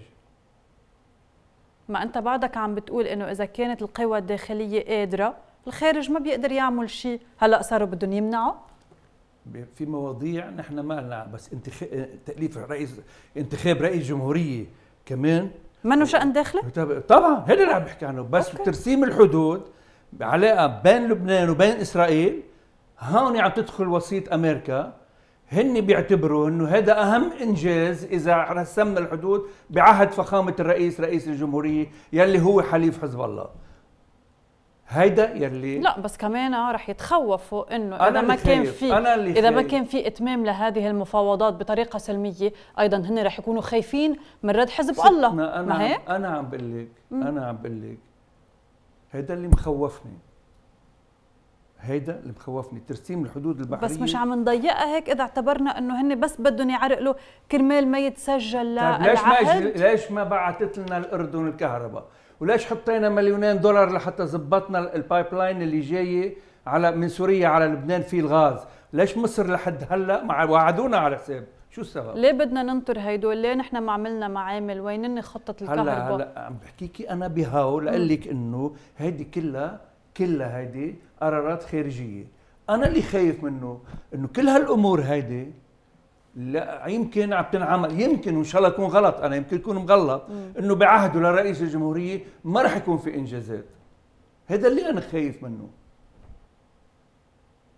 Speaker 1: ما انت بعدك عم بتقول انه اذا كانت القوى الداخليه قادره الخارج ما بيقدر يعمل شيء هلا صاروا بدهم يمنعوا
Speaker 2: في مواضيع نحن ما لنا بس انتخ... تاليف رئيس انتخاب رئيس جمهوريه كمان انه شأن داخلي؟ طبعا هذا اللي عم بحكي عنه بس أوكي. ترسيم الحدود علاقة بين لبنان وبين إسرائيل هون عم تدخل وسيط أمريكا هن بيعتبروا انه هذا اهم انجاز اذا رسمنا الحدود بعهد فخامه الرئيس رئيس الجمهوريه يلي هو حليف حزب الله هيدا يلي لا
Speaker 1: بس كمان آه، رح يتخوفوا انه اذا ما كان في اذا ما كان في اتمام لهذه المفاوضات بطريقه سلميه ايضا هن رح يكونوا خايفين من رد حزب الله أنا ما هيك
Speaker 2: انا عم بقول لك انا عم بقول لك هيدا اللي مخوفني هيدا اللي مخوفني ترسيم الحدود البحريه بس مش عم
Speaker 1: نضيقها هيك اذا اعتبرنا انه هن بس بدهم يعرقلوا كرمال ما يتسجل طيب ليش ما ليش
Speaker 2: ما بعثت لنا الاردن الكهرباء وليش حطينا مليونين دولار لحتى زبطنا البايب لاين اللي جايه على من سوريا على لبنان في الغاز ليش مصر لحد هلا مع وعدونا على حساب شو السبب ليه
Speaker 1: بدنا ننطر هيدول ليه نحن ما عملنا معامل وينن خطه الكهرباء هلا هلا
Speaker 2: عم بحكيكي انا بهاو لقلك انه هيدي كلها كلها هيدي قرارات خارجيه انا اللي خايف منه انه كل هالامور هيدي لا يمكن عم تنعمل يمكن وان شاء الله اكون غلط انا يمكن اكون مغلط انه بعهده لرئيس الجمهوريه ما راح يكون في انجازات هذا اللي انا خايف منه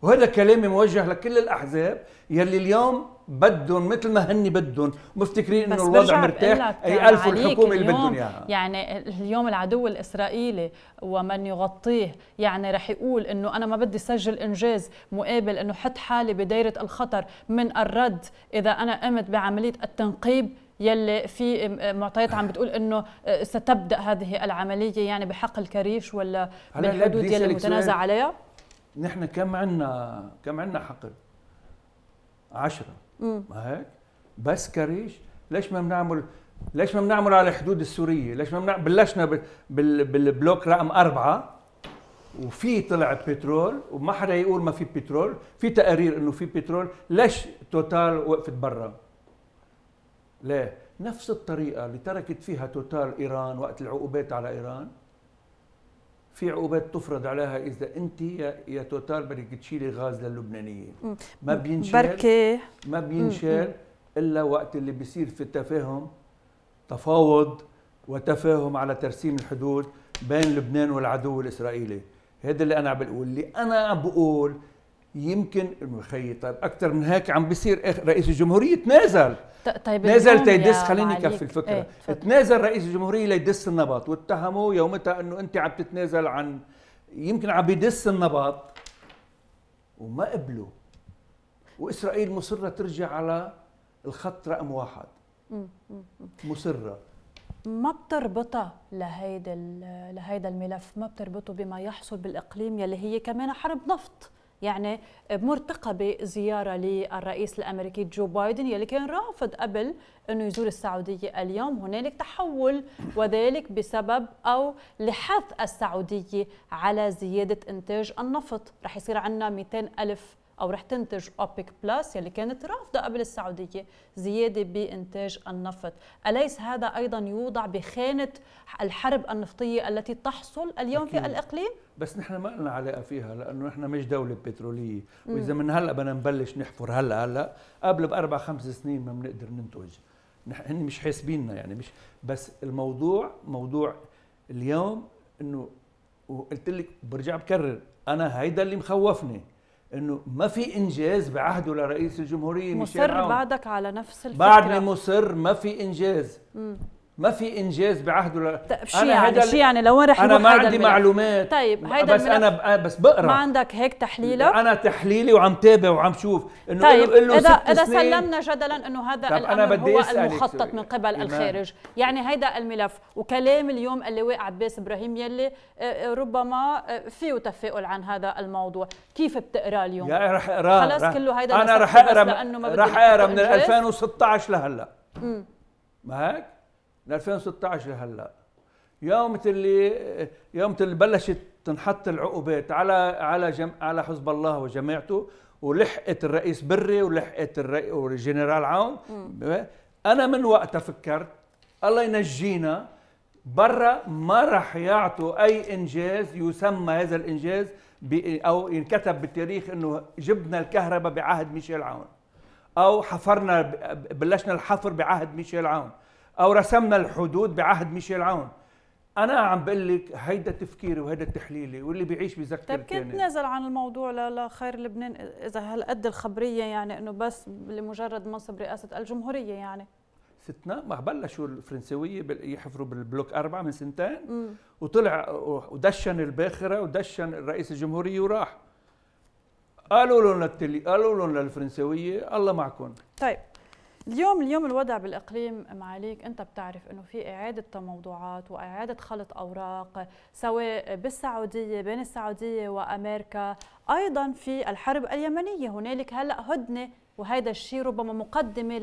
Speaker 2: وهذا كلامي موجه لكل الاحزاب يلي اليوم بدهم مثل ما هن بدهم مفتكرين انه الوضع مرتاح اي الف الحكومه اللي بدهم اياها
Speaker 1: يعني اليوم العدو الاسرائيلي ومن يغطيه يعني رح يقول انه انا ما بدي سجل انجاز مقابل انه حط حالي بدايره الخطر من الرد اذا انا قمت بعمليه التنقيب يلي في معطيات عم بتقول انه ستبدا هذه العمليه يعني بحق الكريش ولا بالحدود يلي متنازع عليها؟
Speaker 2: نحن كم عندنا كم عندنا حقل؟ عشرة ما هيك بس كريش ليش ما بنعمل ليش ما بنعمل على الحدود السوريه ليش ما بنعمل بلشنا بال... بالبلوك رقم أربعة وفي طلع بترول وما حدا يقول ما في بترول في تقارير انه في بترول ليش توتال وقفت برا ليه نفس الطريقه اللي تركت فيها توتال ايران وقت العقوبات على ايران في عقوبات تفرض عليها اذا انت يا يا توتال بدك تشيلي غاز للبنانيين ما بينشال بركي ما بينشال الا وقت اللي بيصير في التفاهم تفاوض وتفاهم على ترسيم الحدود بين لبنان والعدو الاسرائيلي هذا اللي انا بقول اللي انا بقول يمكن خيي طيب اكثر من هيك عم بيصير رئيس الجمهوريه تنازل
Speaker 1: طيب نازل تيدس خليني اكفي الفكره
Speaker 2: ايه تنازل رئيس الجمهوريه ليدس النبط واتهموا يومتها انه انت عم تتنازل عن يمكن عم يدس النبط وما قبلوا واسرائيل مصره ترجع على الخط رقم واحد مصره
Speaker 1: ما بتربطها لهيدا لهيدا الملف ما بتربطه بما يحصل بالاقليم يلي هي كمان حرب نفط يعني مرتقبة زيارة للرئيس الأمريكي جو بايدن يلي كان رافض قبل أنه يزور السعودية اليوم هنالك تحول وذلك بسبب أو لحث السعودية على زيادة إنتاج النفط رح يصير عندنا 200 ألف او رح تنتج اوبك بلس يلي كانت رافضه قبل السعوديه زياده بانتاج النفط، اليس هذا ايضا يوضع بخانه الحرب النفطيه التي تحصل اليوم أكيد. في الاقليم؟
Speaker 2: بس نحن ما لنا علاقه فيها لانه نحن مش دوله بتروليه، واذا من هلا بدنا نبلش نحفر هلا هلا قبل باربع خمس سنين ما بنقدر ننتج. نحن مش حاسبيننا يعني مش بس الموضوع موضوع اليوم انه وقلت لك برجع بكرر انا هيدا اللي مخوفني انه ما في انجاز بعهده لرئيس الجمهوريه مصر
Speaker 1: بعدك على نفس الفكره بعدني
Speaker 2: مصر ما في انجاز مم. ما في انجاز بعهده ل... طيب شو يعني يعني لوين رح انا ما عندي الملف. معلومات طيب هيدا بس انا بس بقرا ما عندك هيك تحليلك انا تحليلي وعم تابع وعم شوف انه طيب له اذا اذا سلمنا
Speaker 1: جدلا انه هذا طيب الامر أنا بدي هو المخطط سوري. من قبل إيمان. الخارج يعني هيدا الملف وكلام اليوم اللي وقع عباس ابراهيم يلي آه، آه، ربما آه، فيه تفاؤل عن هذا الموضوع كيف بتقرا اليوم يعني رح اقرا خلص رح كله هيدا انا رح اقرا رح اقرا من
Speaker 2: 2016 لهلا ما هيك من 2016 لهلا يوم اللي يوم اللي بلشت تنحط العقوبات على على جم على حزب الله وجماعته ولحقت الرئيس بري ولحقت والجنرال عون انا من وقتها فكرت الله ينجينا برا ما راح يعطوا اي انجاز يسمى هذا الانجاز او ينكتب بالتاريخ انه جبنا الكهرباء بعهد ميشيل عون او حفرنا بلشنا الحفر بعهد ميشيل عون او رسمنا الحدود بعهد ميشيل عون انا عم بقول لك هيدا تفكيري وهيدا تحليلي واللي بيعيش بيذكر طيب كيف تنازل
Speaker 1: عن الموضوع لخير لبنان اذا هالقد الخبريه يعني انه بس لمجرد منصب رئاسه الجمهوريه يعني
Speaker 2: ستنا ما بلشوا الفرنسويه يحفروا بالبلوك أربعة من سنتين م. وطلع ودشن الباخره ودشن الرئيس الجمهوريه وراح قالوا لهم قالوا لهم للفرنسويه الله معكم
Speaker 1: طيب اليوم اليوم الوضع بالاقليم معاليك انت بتعرف انه في اعاده تموضوعات واعاده خلط اوراق سواء بالسعوديه بين السعوديه وامريكا ايضا في الحرب اليمنيه هنالك هلا هدنه وهذا الشيء ربما مقدمه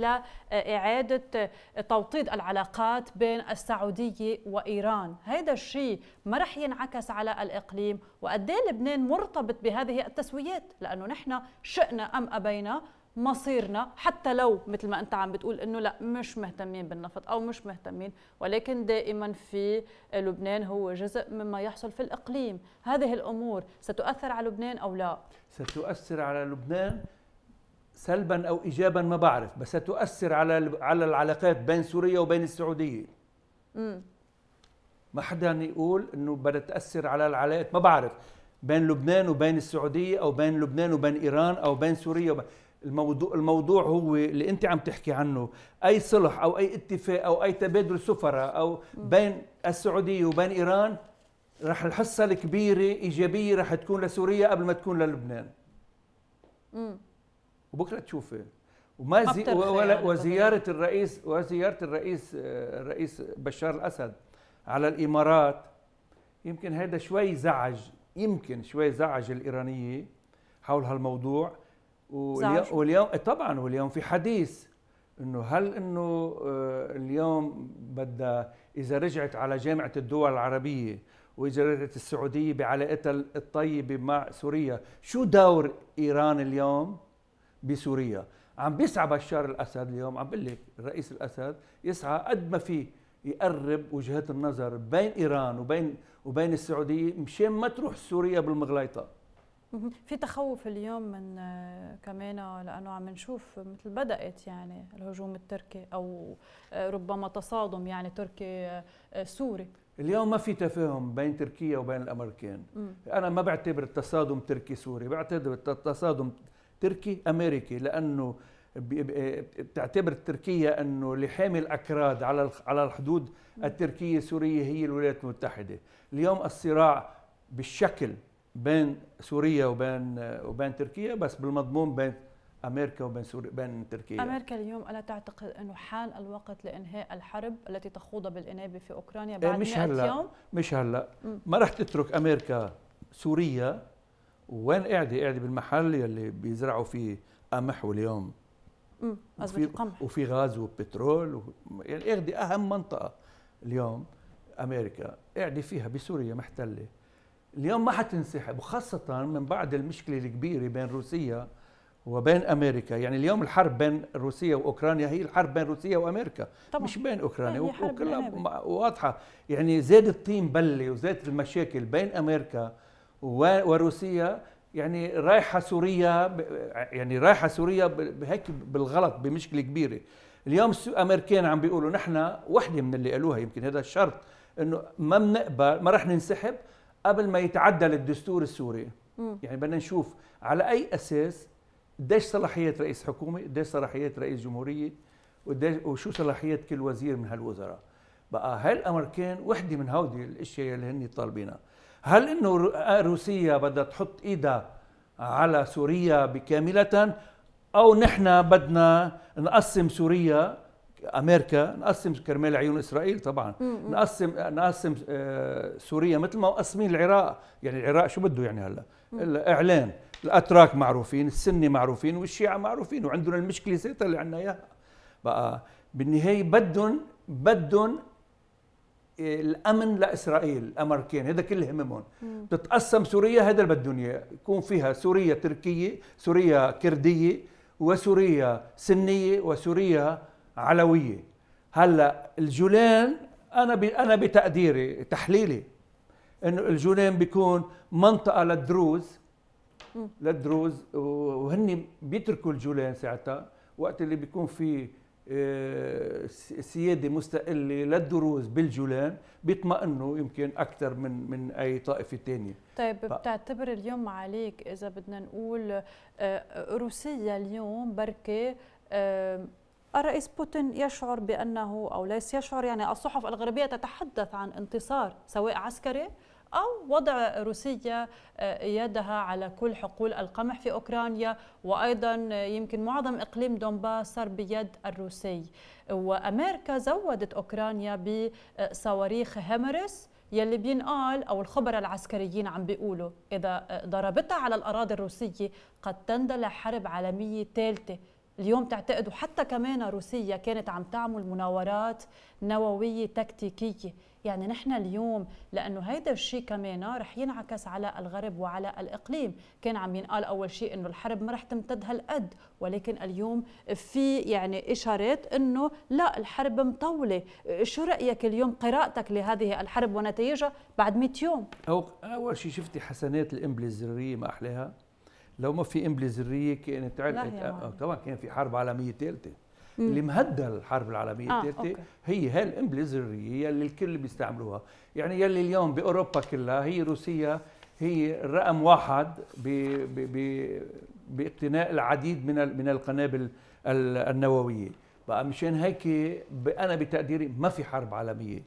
Speaker 1: لاعاده توطيد العلاقات بين السعوديه وايران، هذا الشيء ما رح ينعكس على الاقليم وقد إيه لبنان مرتبط بهذه التسويات لانه نحن شئنا ام ابينا مصيرنا حتى لو مثل ما انت عم بتقول انه لا مش مهتمين بالنفط او مش مهتمين ولكن دائما في لبنان هو جزء مما يحصل في الاقليم هذه الامور ستؤثر على لبنان او لا
Speaker 2: ستؤثر على لبنان سلبا او ايجابا ما بعرف بس ستؤثر على على العلاقات بين سوريا وبين السعوديه امم ما حدا يعني يقول انه بدها تاثر على العلاقات ما بعرف بين لبنان وبين السعوديه او بين لبنان وبين ايران او بين سوريا وبين الموضوع الموضوع هو اللي انت عم تحكي عنه اي صلح او اي اتفاق او اي تبادل سفراء او بين السعوديه وبين ايران رح الحصه الكبيره ايجابيه رح تكون لسوريا قبل ما تكون للبنان امم وبكره تشوفي وما زي وزياره الرئيس وزياره الرئيس الرئيس بشار الاسد على الامارات يمكن هذا شوي زعج يمكن شوي زعج الايرانيه حول هالموضوع واليوم إيه، طبعا واليوم في حديث انه هل انه آه، اليوم بدها اذا رجعت على جامعه الدول العربيه واذا رجعت السعوديه بعلاقتها الطيبه مع سوريا، شو دور ايران اليوم بسوريا؟ عم بيسعى بشار الاسد اليوم عم بقول لك الرئيس الاسد يسعى قد ما فيه يقرب وجهات النظر بين ايران وبين وبين السعوديه مشان ما تروح سوريا بالمغليطه
Speaker 1: في تخوف اليوم من آه، كمان لانه عم نشوف مثل بدات يعني الهجوم التركي او آه، ربما تصادم يعني تركي آه، سوري
Speaker 2: اليوم ما في تفاهم بين تركيا وبين الامريكان انا ما بعتبر التصادم تركي سوري بعتبر التصادم تركي امريكي لانه بتعتبر تركيا انه لحام الاكراد على على الحدود التركيه السوريه هي الولايات المتحده اليوم الصراع بالشكل بين سوريا وبين وبين تركيا بس بالمضمون بين امريكا وبين سوريا بين تركيا
Speaker 1: امريكا اليوم الا تعتقد انه حان الوقت لانهاء الحرب التي تخوضها بالانابه في اوكرانيا بعد إيه، مش 100 هلا يوم
Speaker 2: مش هلا ما راح تترك امريكا سوريا وين قاعده قاعده بالمحل يلي بيزرعوا فيه قمح واليوم وفي القمح وفي غاز وبترول و... يعني قاعده اهم منطقه اليوم امريكا قاعده فيها بسوريا محتله اليوم ما حتنسحب وخاصة من بعد المشكلة الكبيرة بين روسيا وبين امريكا يعني اليوم الحرب بين روسيا واوكرانيا هي الحرب بين روسيا وامريكا طبعا. مش بين اوكرانيا طيب، وكلها واضحه يعني زاد الطين بله وزادت المشاكل بين امريكا وروسيا يعني رايحه سوريا يعني رايحه سوريا هيك بالغلط بمشكله كبيره اليوم الامريكان عم بيقولوا نحن وحده من اللي قالوها يمكن هذا الشرط انه ما بنقبل ما رح ننسحب قبل ما يتعدل الدستور السوري م. يعني بدنا نشوف على اي اساس قديش صلاحيات رئيس حكومه قديش صلاحيات رئيس جمهوريه وشو صلاحيات كل وزير من هالوزراء بقى هالامر كان وحده من هودي الاشياء اللي هن طالبينها هل انه آه، روسيا بدها تحط ايدها على سوريا بكامله او نحن بدنا نقسم سوريا امريكا نقسم كرمال عيون اسرائيل طبعا مم. نقسم نقسم آه، سوريا مثل ما مقسمين العراق يعني العراق شو بده يعني هلا الاعلان الاتراك معروفين السني معروفين والشيعة معروفين وعندنا المشكله ذاتها اللي عندنا اياها بقى بالنهايه بدهم بدهم آه، الامن لاسرائيل الامريكان هذا كل هممهم تتقسم سوريا هذا اللي بدهم اياه يكون فيها سوريا تركيه سوريا كرديه وسوريا سنيه وسوريا علويه هلا الجولان انا ب... انا بتقديري تحليلي انه الجولان بيكون منطقه للدروز للدروز وهن بيتركوا الجولان ساعتها وقت اللي بيكون في آه، سياده مستقله للدروز بالجولان بيطمئنوا يمكن اكثر من من اي طائفه ثانيه طيب ف...
Speaker 1: بتعتبر اليوم عليك اذا بدنا نقول آه، روسيا اليوم بركي الرئيس بوتين يشعر بأنه أو ليس يشعر يعني الصحف الغربية تتحدث عن انتصار سواء عسكري أو وضع روسيا آه، يدها على كل حقول القمح في أوكرانيا وأيضا يمكن معظم إقليم دونباس صار بيد الروسي وأمريكا زودت أوكرانيا بصواريخ هامرس يلي بينقال او الخبر العسكريين عم بيقولوا اذا آه، ضربتها على الاراضي الروسيه قد تندلع حرب عالميه ثالثه اليوم تعتقدوا حتى كمان روسيا كانت عم تعمل مناورات نووية تكتيكية يعني نحن اليوم لأنه هيدا الشيء كمان رح ينعكس على الغرب وعلى الإقليم كان عم ينقال أول شيء أنه الحرب ما رح تمتد هالقد ولكن اليوم في يعني إشارات أنه لا الحرب مطولة شو رأيك اليوم قراءتك لهذه الحرب ونتائجها بعد 100 يوم
Speaker 2: أو أول شيء شفتي حسنات الإمبليزرية ما أحلاها لو ما في ذريه كانت آه طبعا كان في حرب عالميه ثالثه
Speaker 1: اللي مهدى
Speaker 2: الحرب العالميه آه، الثالثه آه، هي هالامبلي الذريه يلي الكل بيستعملوها يعني يلي اليوم باوروبا كلها هي روسيا هي رقم واحد ب ب ب باقتناء العديد من من القنابل النوويه بقى مشان هيك انا بتقديري ما في حرب عالميه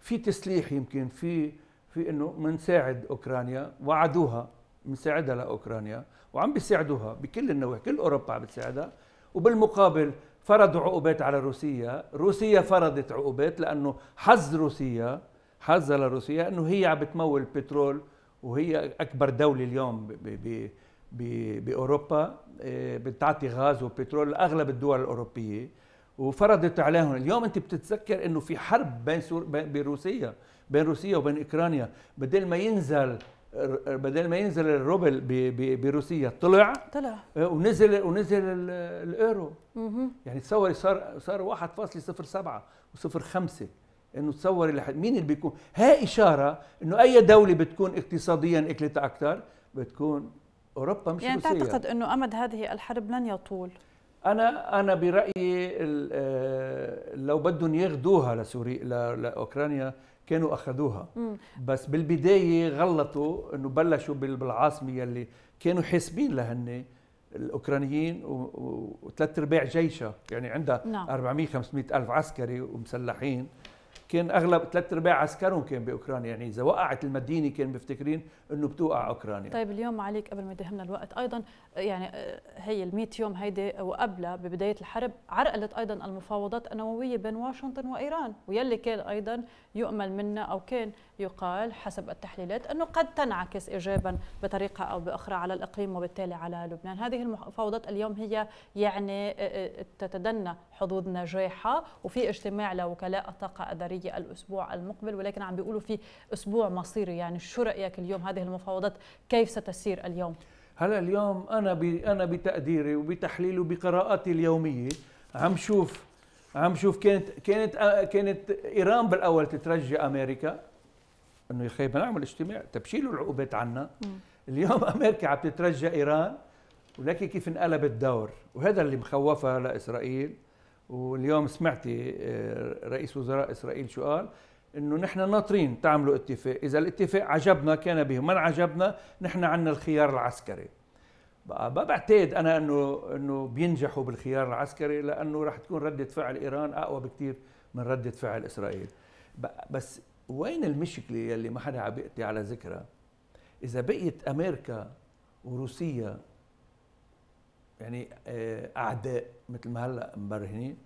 Speaker 2: في تسليح يمكن في في انه منساعد اوكرانيا وعدوها بنساعدها لأوكرانيا وعم بيساعدوها بكل النواحي كل أوروبا عم بتساعدها وبالمقابل فرضوا عقوبات على روسيا روسيا فرضت عقوبات لأنه حظ روسيا حظها لروسيا أنه هي عم بتمول بترول وهي أكبر دولة اليوم ب ب ب بأوروبا آه، بتعطي غاز وبترول لأغلب الدول الأوروبية وفرضت عليهم اليوم انت بتتذكر انه في حرب بين بروسيا بين روسيا بين روسيا وبين اوكرانيا بدل ما ينزل بدل ما ينزل الروبل بروسيا طلع طلع آه، ونزل ونزل الايرو يعني تصوري صار صار 1.07 و0.5 انه تصوري مين اللي بيكون هاي اشاره انه اي دوله بتكون اقتصاديا اكلتها اكثر بتكون اوروبا مش يعني روسيا يعني تعتقد
Speaker 1: انه امد هذه الحرب لن يطول
Speaker 2: انا انا برايي آه، لو بدهم ياخذوها لسوريا لاوكرانيا كانوا اخذوها بس بالبدايه غلطوا انه بلشوا بالعاصمه يلي كانوا حاسبين لهن الاوكرانيين وثلاث ارباع جيشها يعني عندها نعم. 400 500 الف عسكري ومسلحين كان اغلب ثلاث ارباع عسكرهم كان باوكرانيا يعني اذا وقعت المدينه كان مفتكرين انه بتوقع اوكرانيا
Speaker 1: طيب اليوم عليك قبل ما يدهمنا الوقت ايضا يعني آه، هي ال 100 يوم هيدي وقبلها ببدايه الحرب عرقلت ايضا المفاوضات النوويه بين واشنطن وايران ويلي كان ايضا يؤمل منا او كان يقال حسب التحليلات أنه قد تنعكس إيجابا بطريقة أو بأخرى على الإقليم وبالتالي على لبنان هذه المفاوضات اليوم هي يعني آه، آه، تتدنى حظوظ نجاحها وفي اجتماع لوكلاء الطاقة الذرية الأسبوع المقبل ولكن عم بيقولوا في أسبوع مصيري يعني شو رأيك اليوم هذه المفاوضات كيف ستسير اليوم؟
Speaker 2: هلا اليوم انا انا بتقديري وبتحليلي وبقراءاتي اليوميه عم شوف عم شوف كانت كانت آه، كانت ايران بالاول تترجى امريكا انه يا اخي بنعمل اجتماع طيب شيلوا العقوبات عنا اليوم *laughs* امريكا عم تترجى ايران ولكن كيف انقلب الدور وهذا اللي مخوفها لاسرائيل واليوم سمعتي آه، رئيس وزراء اسرائيل شو قال انه نحن ناطرين تعملوا اتفاق اذا الاتفاق عجبنا كان به من عجبنا نحن عندنا الخيار العسكري ما بعتقد انا انه انه بينجحوا بالخيار العسكري لانه رح تكون رده فعل ايران اقوى بكثير من رده فعل اسرائيل بس وين المشكلة يلي ما حدا عم يأتي على ذكرها إذا بقيت أمريكا وروسيا يعني آه، أعداء مثل ما هلا مبرهنين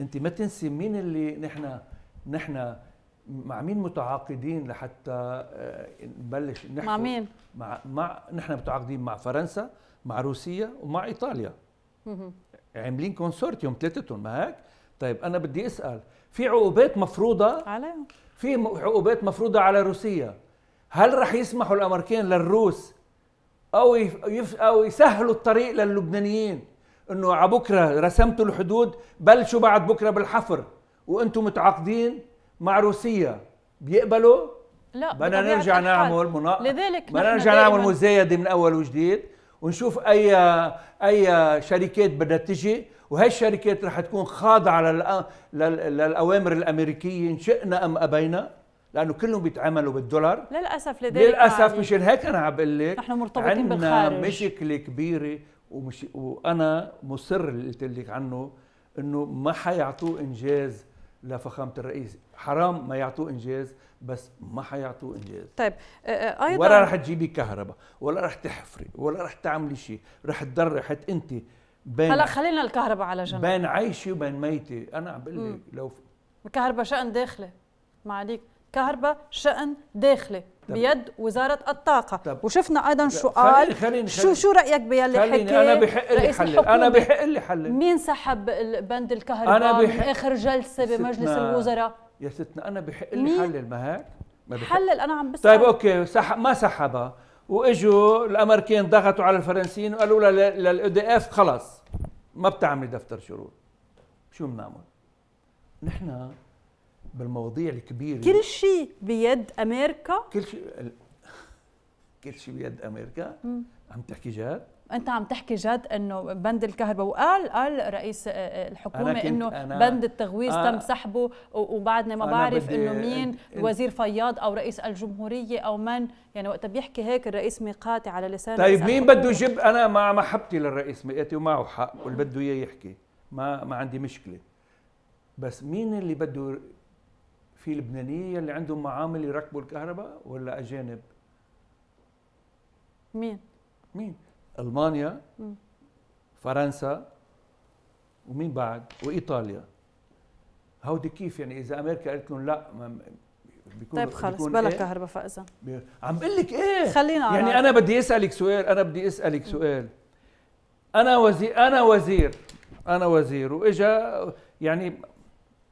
Speaker 2: أنت ما تنسي مين اللي نحن نحن مع مين متعاقدين لحتى آه، نبلش نحكي مع مين؟ مع مع نحن متعاقدين مع فرنسا، مع روسيا ومع ايطاليا. عاملين كونسورتيوم ثلاثتهم ما هيك؟ طيب انا بدي اسال في عقوبات مفروضه عليهم في عقوبات مفروضه على روسيا هل رح يسمحوا الامريكان للروس او يف او يسهلوا الطريق للبنانيين انه على بكره رسمتوا الحدود بلشوا بعد بكره بالحفر وانتم متعاقدين مع روسيا بيقبلوا لا بدنا نرجع نعمل منا... لذلك بدنا نرجع نعمل مزايده من اول وجديد ونشوف اي اي شركات بدها تجي وهي الشركات رح تكون خاضعة للأوامر الأمريكية إن شئنا أم أبينا لانه كلهم بيتعاملوا بالدولار للاسف لذلك للاسف يعني مشان هيك انا عم بقول لك نحن مرتبطين بالخارج عندنا مشكله كبيره ومش وانا مصر اللي قلت لك عنه انه ما حيعطوه انجاز لفخامه الرئيس حرام ما يعطوه انجاز بس ما حيعطوه انجاز طيب ايضا ولا رح تجيبي كهرباء ولا رح تحفري ولا رح تعملي شيء رح تضري حتى انت بين هلا
Speaker 1: خلينا الكهرباء على جنب بين
Speaker 2: عيشي وبين ميتي انا عم بقول لك
Speaker 1: لو الكهرباء شأن داخلي ما عليك كهرباء شأن داخلي بيد وزارة الطاقة طب وشفنا أيضا شو قال خليني شو شو رأيك باللي حكي أنا بحق لي حل أنا بحق لي حل مين سحب بند الكهرباء أنا بحق من آخر جلسة بمجلس الوزراء
Speaker 2: يا ستنا أنا بحق لي حلل ما هيك ما بحق.
Speaker 1: حلل أنا عم بسأل
Speaker 2: طيب أوكي سحب ما سحبها واجوا الامريكان ضغطوا على الفرنسيين وقالوا للاي دي اف خلص ما بتعملي دفتر شروط شو بنعمل؟ نحن بالمواضيع الكبيره كل
Speaker 1: شيء بيد امريكا
Speaker 2: كل شيء *laughs* كل شيء بيد امريكا عم تحكي جد
Speaker 1: انت عم تحكي جد انه بند الكهرباء وقال قال رئيس آه، آه، الحكومه انه بند التغويص آه تم سحبه وبعدنا ما بعرف انه مين وزير فياض او رئيس الجمهوريه او من يعني وقت بيحكي هيك الرئيس ميقاتي على لسان طيب مين بده يجيب
Speaker 2: انا مع محبتي للرئيس ميقاتي ومعه حق واللي بده اياه يحكي ما ما عندي مشكله بس مين اللي بده في لبنانيه اللي عندهم معامل يركبوا الكهرباء ولا اجانب مين مين المانيا فرنسا ومين بعد وايطاليا هودي كيف يعني اذا امريكا قالت لهم لا بيكون طيب خلص بيكون بلا إيه؟ كهرباء فاذا عم بقول لك ايه خلينا يعني عارف. انا بدي اسالك سؤال انا بدي اسالك سؤال انا وزير انا وزير انا وزير واجا يعني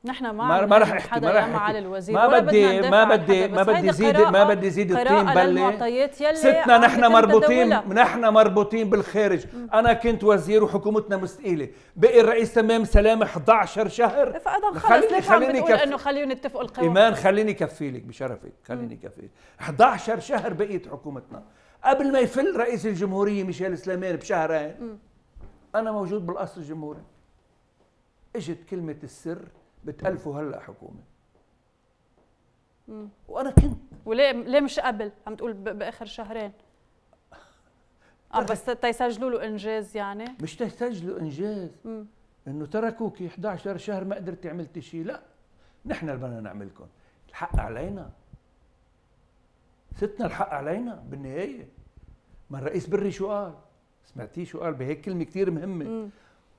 Speaker 1: نحن ما ما رح احكي ما راح مع الوزير ما بدي ما بدي ما بدي زيد ما بدي زيد الطين بله ستنا نحن مربوطين نحن
Speaker 2: مربوطين بالخارج م. انا كنت وزير وحكومتنا مستقيله بقي الرئيس تمام سلام 11 شهر
Speaker 1: فاذا خليني خليني كف... انه خليهم يتفقوا القوى ايمان
Speaker 2: خليني كفيلك بشرفك خليني كفيلك 11 شهر بقيت حكومتنا قبل ما يفل رئيس الجمهوريه ميشيل سليمان بشهرين انا موجود بالقصر الجمهوري اجت كلمه السر بتألفوا هلا حكومه
Speaker 1: وانا كنت وليه ليه مش قبل عم تقول باخر شهرين اه طيب. بس تيسجلوا له انجاز يعني
Speaker 2: مش تيسجلوا انجاز انه تركوكي 11 شهر ما قدرتي عملتي شيء لا نحن اللي بدنا نعملكم الحق علينا ستنا الحق علينا بالنهايه ما الرئيس بري شو قال سمعتيه شو قال بهيك كلمه كثير مهمه مم.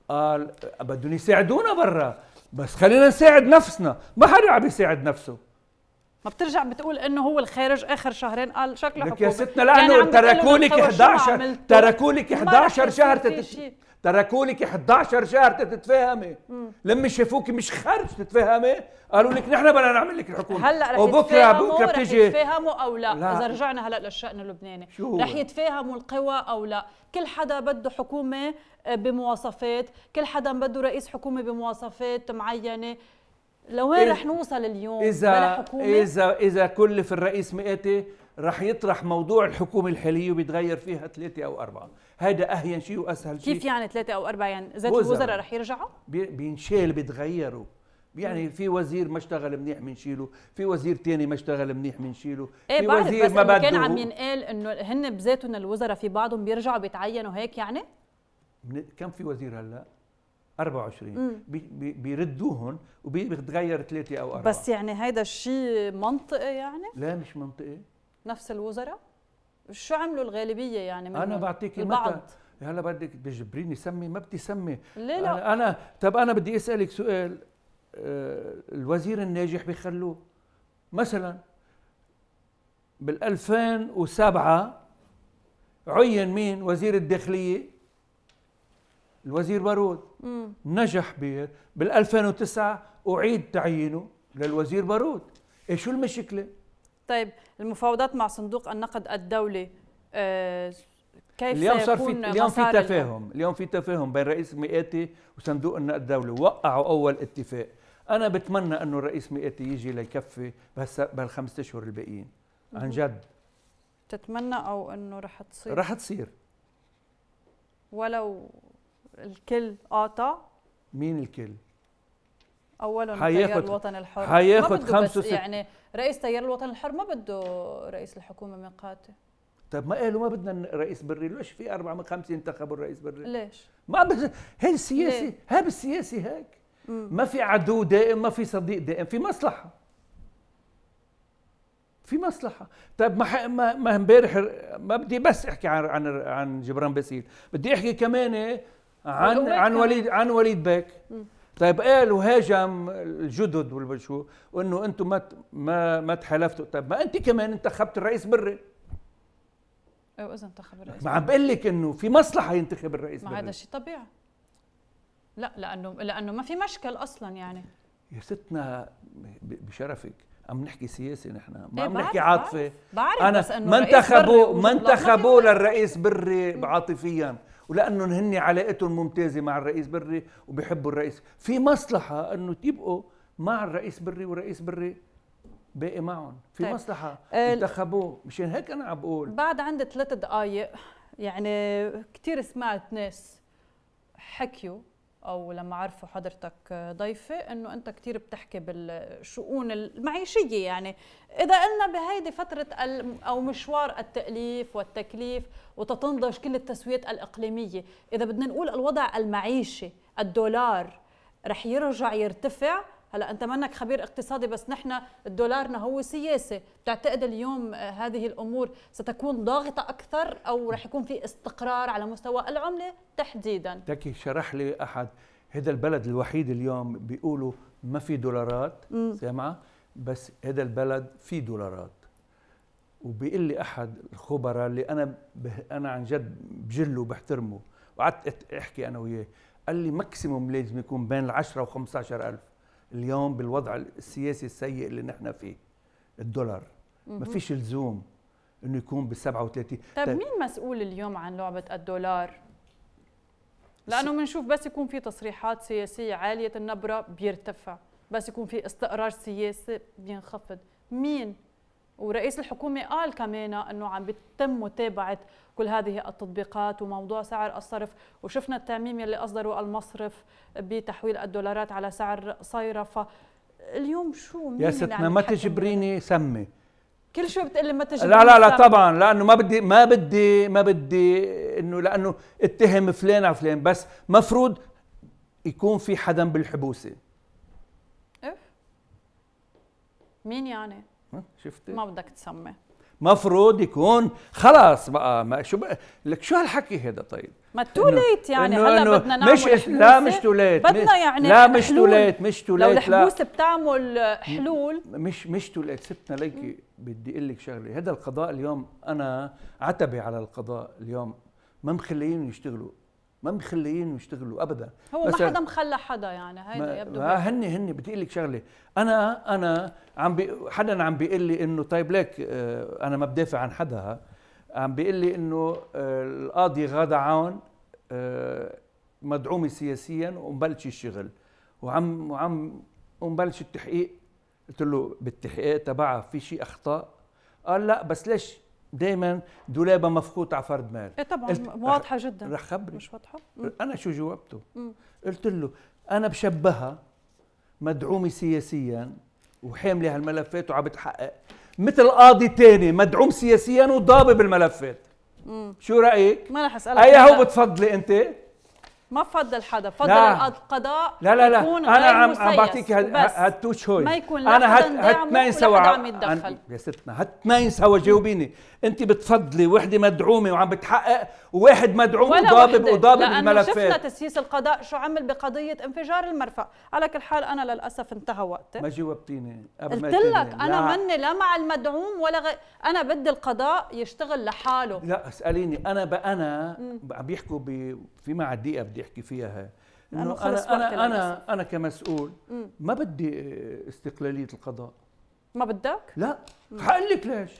Speaker 2: قال بدهم يساعدونا برا بس خلينا نساعد نفسنا ما حدا عم يساعد نفسه
Speaker 1: ما بترجع بتقول انه هو الخارج اخر شهرين قال شكله حكومه لك يا ستنا لانه يعني تركولك 11 تركولك
Speaker 2: 11 شهر تت... تركولك 11 شهر تتفاهمي لما شافوك مش خارج تتفاهمي قالوا لك نحن بدنا نعمل لك الحكومه هلا رح وبكره بكره بتيجي رح
Speaker 1: يتفاهموا او لا. لا اذا رجعنا هلا للشان اللبناني شو رح يتفاهموا القوى او لا كل حدا بده حكومه بمواصفات كل حدا بده رئيس حكومه بمواصفات معينه لوين رح نوصل اليوم إذا بلا حكومة؟ إذا
Speaker 2: إذا كلف الرئيس مئاتي رح يطرح موضوع الحكومة الحالية وبيتغير فيها ثلاثة أو أربعة، هذا أهين شيء وأسهل شيء كيف
Speaker 1: يعني ثلاثة أو أربعة يعني زيت الوزراء رح يرجعوا؟
Speaker 2: بينشال بيتغيروا يعني في وزير ما اشتغل منيح بنشيله، في وزير ثاني ما اشتغل منيح بنشيله، ايه في وزير بس ما بده كان عم ينقال
Speaker 1: انه هن بذاتهم الوزراء في بعضهم بيرجعوا بيتعينوا هيك يعني؟
Speaker 2: كم في وزير هلا 24 بيردوهم وبيتغير ثلاثه او اربعه بس
Speaker 1: يعني هيدا الشيء منطقي يعني
Speaker 2: لا مش منطقي
Speaker 1: نفس الوزراء شو عملوا الغالبيه يعني من انا بعطيك متى
Speaker 2: هلا بدك تجبريني سمي ما بدي سمي ليه لا أنا, انا طب انا بدي اسالك سؤال آه، الوزير الناجح بيخلوه مثلا بال 2007 عين مين وزير الداخليه الوزير بارود مم. نجح بير بال 2009 اعيد تعيينه للوزير بارود اي شو المشكله
Speaker 1: طيب المفاوضات مع صندوق النقد الدولي آه كيف اليوم صار في اليوم في تفاهم
Speaker 2: اليوم في تفاهم بين رئيس مئاتي وصندوق النقد الدولي وقعوا اول اتفاق انا بتمنى انه الرئيس مئاتي يجي ليكفي بهس بهالخمس اشهر الباقيين
Speaker 1: عن جد تتمنى او انه رح تصير رح تصير ولو الكل قاطع مين الكل؟ اولا تيار الوطن الحر حياخد هياخد 65 يعني رئيس تيار الوطن الحر ما بده رئيس الحكومه من قاتل
Speaker 2: طيب ما قالوا ما بدنا رئيس بري ليش في أربعة من خمسة انتخبوا الرئيس بري ليش ما بد هي السياسي ها بالسياسي هيك ما في عدو دائم ما في صديق دائم في مصلحه في مصلحه طيب ما ما امبارح ما بدي بس احكي عن عن عن جبران باسيل بدي احكي كمان إيه؟ عن عن وليد عن وليد بيك طيب قال وهاجم الجدد والبشو وانه انتم ما ما ما تحالفتوا طيب ما انت كمان انتخبت الرئيس بري
Speaker 1: او اذا انتخب الرئيس ما عم بقول
Speaker 2: لك انه في مصلحه ينتخب الرئيس ما هذا شيء
Speaker 1: طبيعي لا لانه لانه ما في مشكل اصلا يعني
Speaker 2: يا ستنا بشرفك عم نحكي سياسه نحن ما إيه، عم نحكي عاطفه بعرف, بعرف أنا بس انه ما انتخبوا ما انتخبوا للرئيس بري عاطفيا ولانهم هن علاقتهم ممتازه مع الرئيس بري وبيحبوا الرئيس في مصلحه انه تبقوا مع الرئيس بري والرئيس بري باقي معهم في طيب. مصلحه آه، انتخبوه مشان هيك انا عم بقول
Speaker 1: بعد عندي ثلاث دقائق يعني كثير سمعت ناس حكيوا او لما عرفوا حضرتك ضيفه انه انت كثير بتحكي بالشؤون المعيشيه يعني اذا قلنا بهيدي فتره او مشوار التاليف والتكليف وتتنضج كل التسويات الاقليميه اذا بدنا نقول الوضع المعيشي الدولار رح يرجع يرتفع هلا انت منك خبير اقتصادي بس نحن دولارنا هو سياسه بتعتقد اليوم آه، هذه الامور ستكون ضاغطه اكثر او رح يكون في استقرار على مستوى العمله تحديدا
Speaker 2: تكي شرح لي احد هذا البلد الوحيد اليوم بيقولوا ما في دولارات سامعه بس هذا البلد في دولارات وبيقول لي احد الخبراء اللي انا ب... انا عن جد بجله وبحترمه وقعدت احكي انا وياه قال لي ماكسيموم لازم يكون بين العشره 10 و 15000 اليوم بالوضع السياسي السيء اللي نحن فيه الدولار ما فيش لزوم انه يكون ب 37 طيب،, طيب مين
Speaker 1: مسؤول اليوم عن لعبه الدولار لانه بنشوف بس يكون في تصريحات سياسيه عاليه النبره بيرتفع بس يكون في استقرار سياسي بينخفض مين ورئيس الحكومة قال كمان أنه عم بتم متابعة كل هذه التطبيقات وموضوع سعر الصرف وشفنا التعميم يلي أصدره المصرف بتحويل الدولارات على سعر صيرفه اليوم شو مين يا ستنا ما تجبريني سمي كل شوي بتقلي ما تجبريني لا لا لا طبعا
Speaker 2: لأنه ما بدي ما بدي ما بدي إنه لأنه اتهم فلان على فلان بس مفروض يكون في حدا بالحبوسة
Speaker 1: إيه؟ مين يعني؟ شفتي ما بدك تسمي
Speaker 2: مفروض يكون خلاص بقى ما شو بقى لك شو هالحكي هذا طيب
Speaker 1: ما تو ليت يعني هلا بدنا نعمل مش لا مش تو ليت بدنا يعني لا مش تو ليت مش تو ليت لو الحبوس بتعمل حلول
Speaker 2: مش مش تو ليت سبتنا ليكي بدي اقول لك شغله هذا القضاء اليوم انا عتبي على القضاء اليوم ما مخليين يشتغلوا ما مخليين يشتغلوا ابدا هو ما حدا
Speaker 1: مخلى حدا يعني هيدا يبدو ما هن هن
Speaker 2: بدي اقول لك شغله انا انا عم بي حدا عم بيقول لي انه طيب ليك آه، انا ما بدافع عن حدا عم بيقول لي انه آه، القاضي غاده عون آه، مدعومه سياسيا ومبلش الشغل وعم وعم ومبلش التحقيق قلت له بالتحقيق تبعها في شيء اخطاء قال لا بس ليش دائما دولابه مفقود على فرد مال إيه طبعا قلت
Speaker 1: واضحه جدا
Speaker 2: رح خبري مش واضحه انا شو جاوبته قلت له انا بشبهها مدعومه سياسيا وحامله هالملفات وعم بتحقق مثل قاضي تاني مدعوم سياسيا وضابط الملفات مم. شو رايك
Speaker 1: ما رح اسالك هو
Speaker 2: بتفضلي انت
Speaker 1: ما فضل حدا فضل لا. القضاء لا لا لا يكون انا عم بعطيك هالتو تشويس ما يكون لا انا هت هتنين سوا عم يتدخل
Speaker 2: يا ستنا هتنين سوا جاوبيني انت بتفضلي وحده مدعومه وعم بتحقق وواحد مدعوم وضابط وضابط الملفات شفنا
Speaker 1: تسييس القضاء شو عمل بقضيه انفجار المرفأ على كل حال انا للاسف انتهى وقتي ما
Speaker 2: جاوبتيني قبل قلت لك انا مني
Speaker 1: لا مع المدعوم ولا غير انا بدي القضاء يشتغل لحاله
Speaker 2: لا اساليني انا انا عم بيحكوا في معدية بدي أحكي فيها إنه أنا أنا أنا, أنا, أنا كمسؤول ما بدي استقلالية القضاء ما بدك؟ لا حقول لك ليش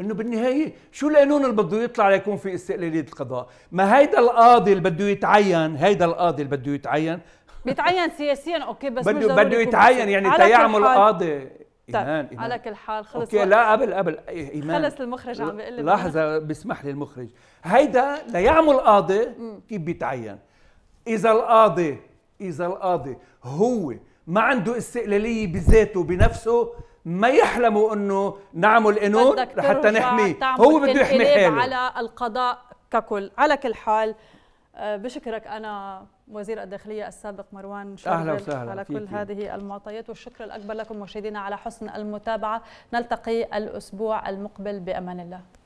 Speaker 2: انه بالنهايه شو القانون اللي بده يطلع ليكون في استقلاليه القضاء؟ ما هيدا القاضي اللي بده يتعين، هيدا القاضي اللي بده يتعين
Speaker 1: بيتعين سياسيا اوكي بس بده بده يتعين يعني تيعمل قاضي
Speaker 2: طيب، إيمان, إيمان على كل
Speaker 1: حال خلص أوكي لا
Speaker 2: قبل قبل إيمان خلص المخرج عم بيقول لي لحظة بيسمح لي المخرج هيدا ليعمل قاضي كيف بيتعين إذا القاضي إذا القاضي هو ما عنده استقلالية بذاته بنفسه ما يحلموا انه نعمل انون لحتى نحميه هو بده يحمي حاله على
Speaker 1: القضاء ككل على كل حال آه، بشكرك انا وزير الداخليه السابق مروان اهلا وسهلا على كل هذه المعطيات والشكر الاكبر لكم مشاهدينا على حسن المتابعه نلتقي الاسبوع المقبل بامان الله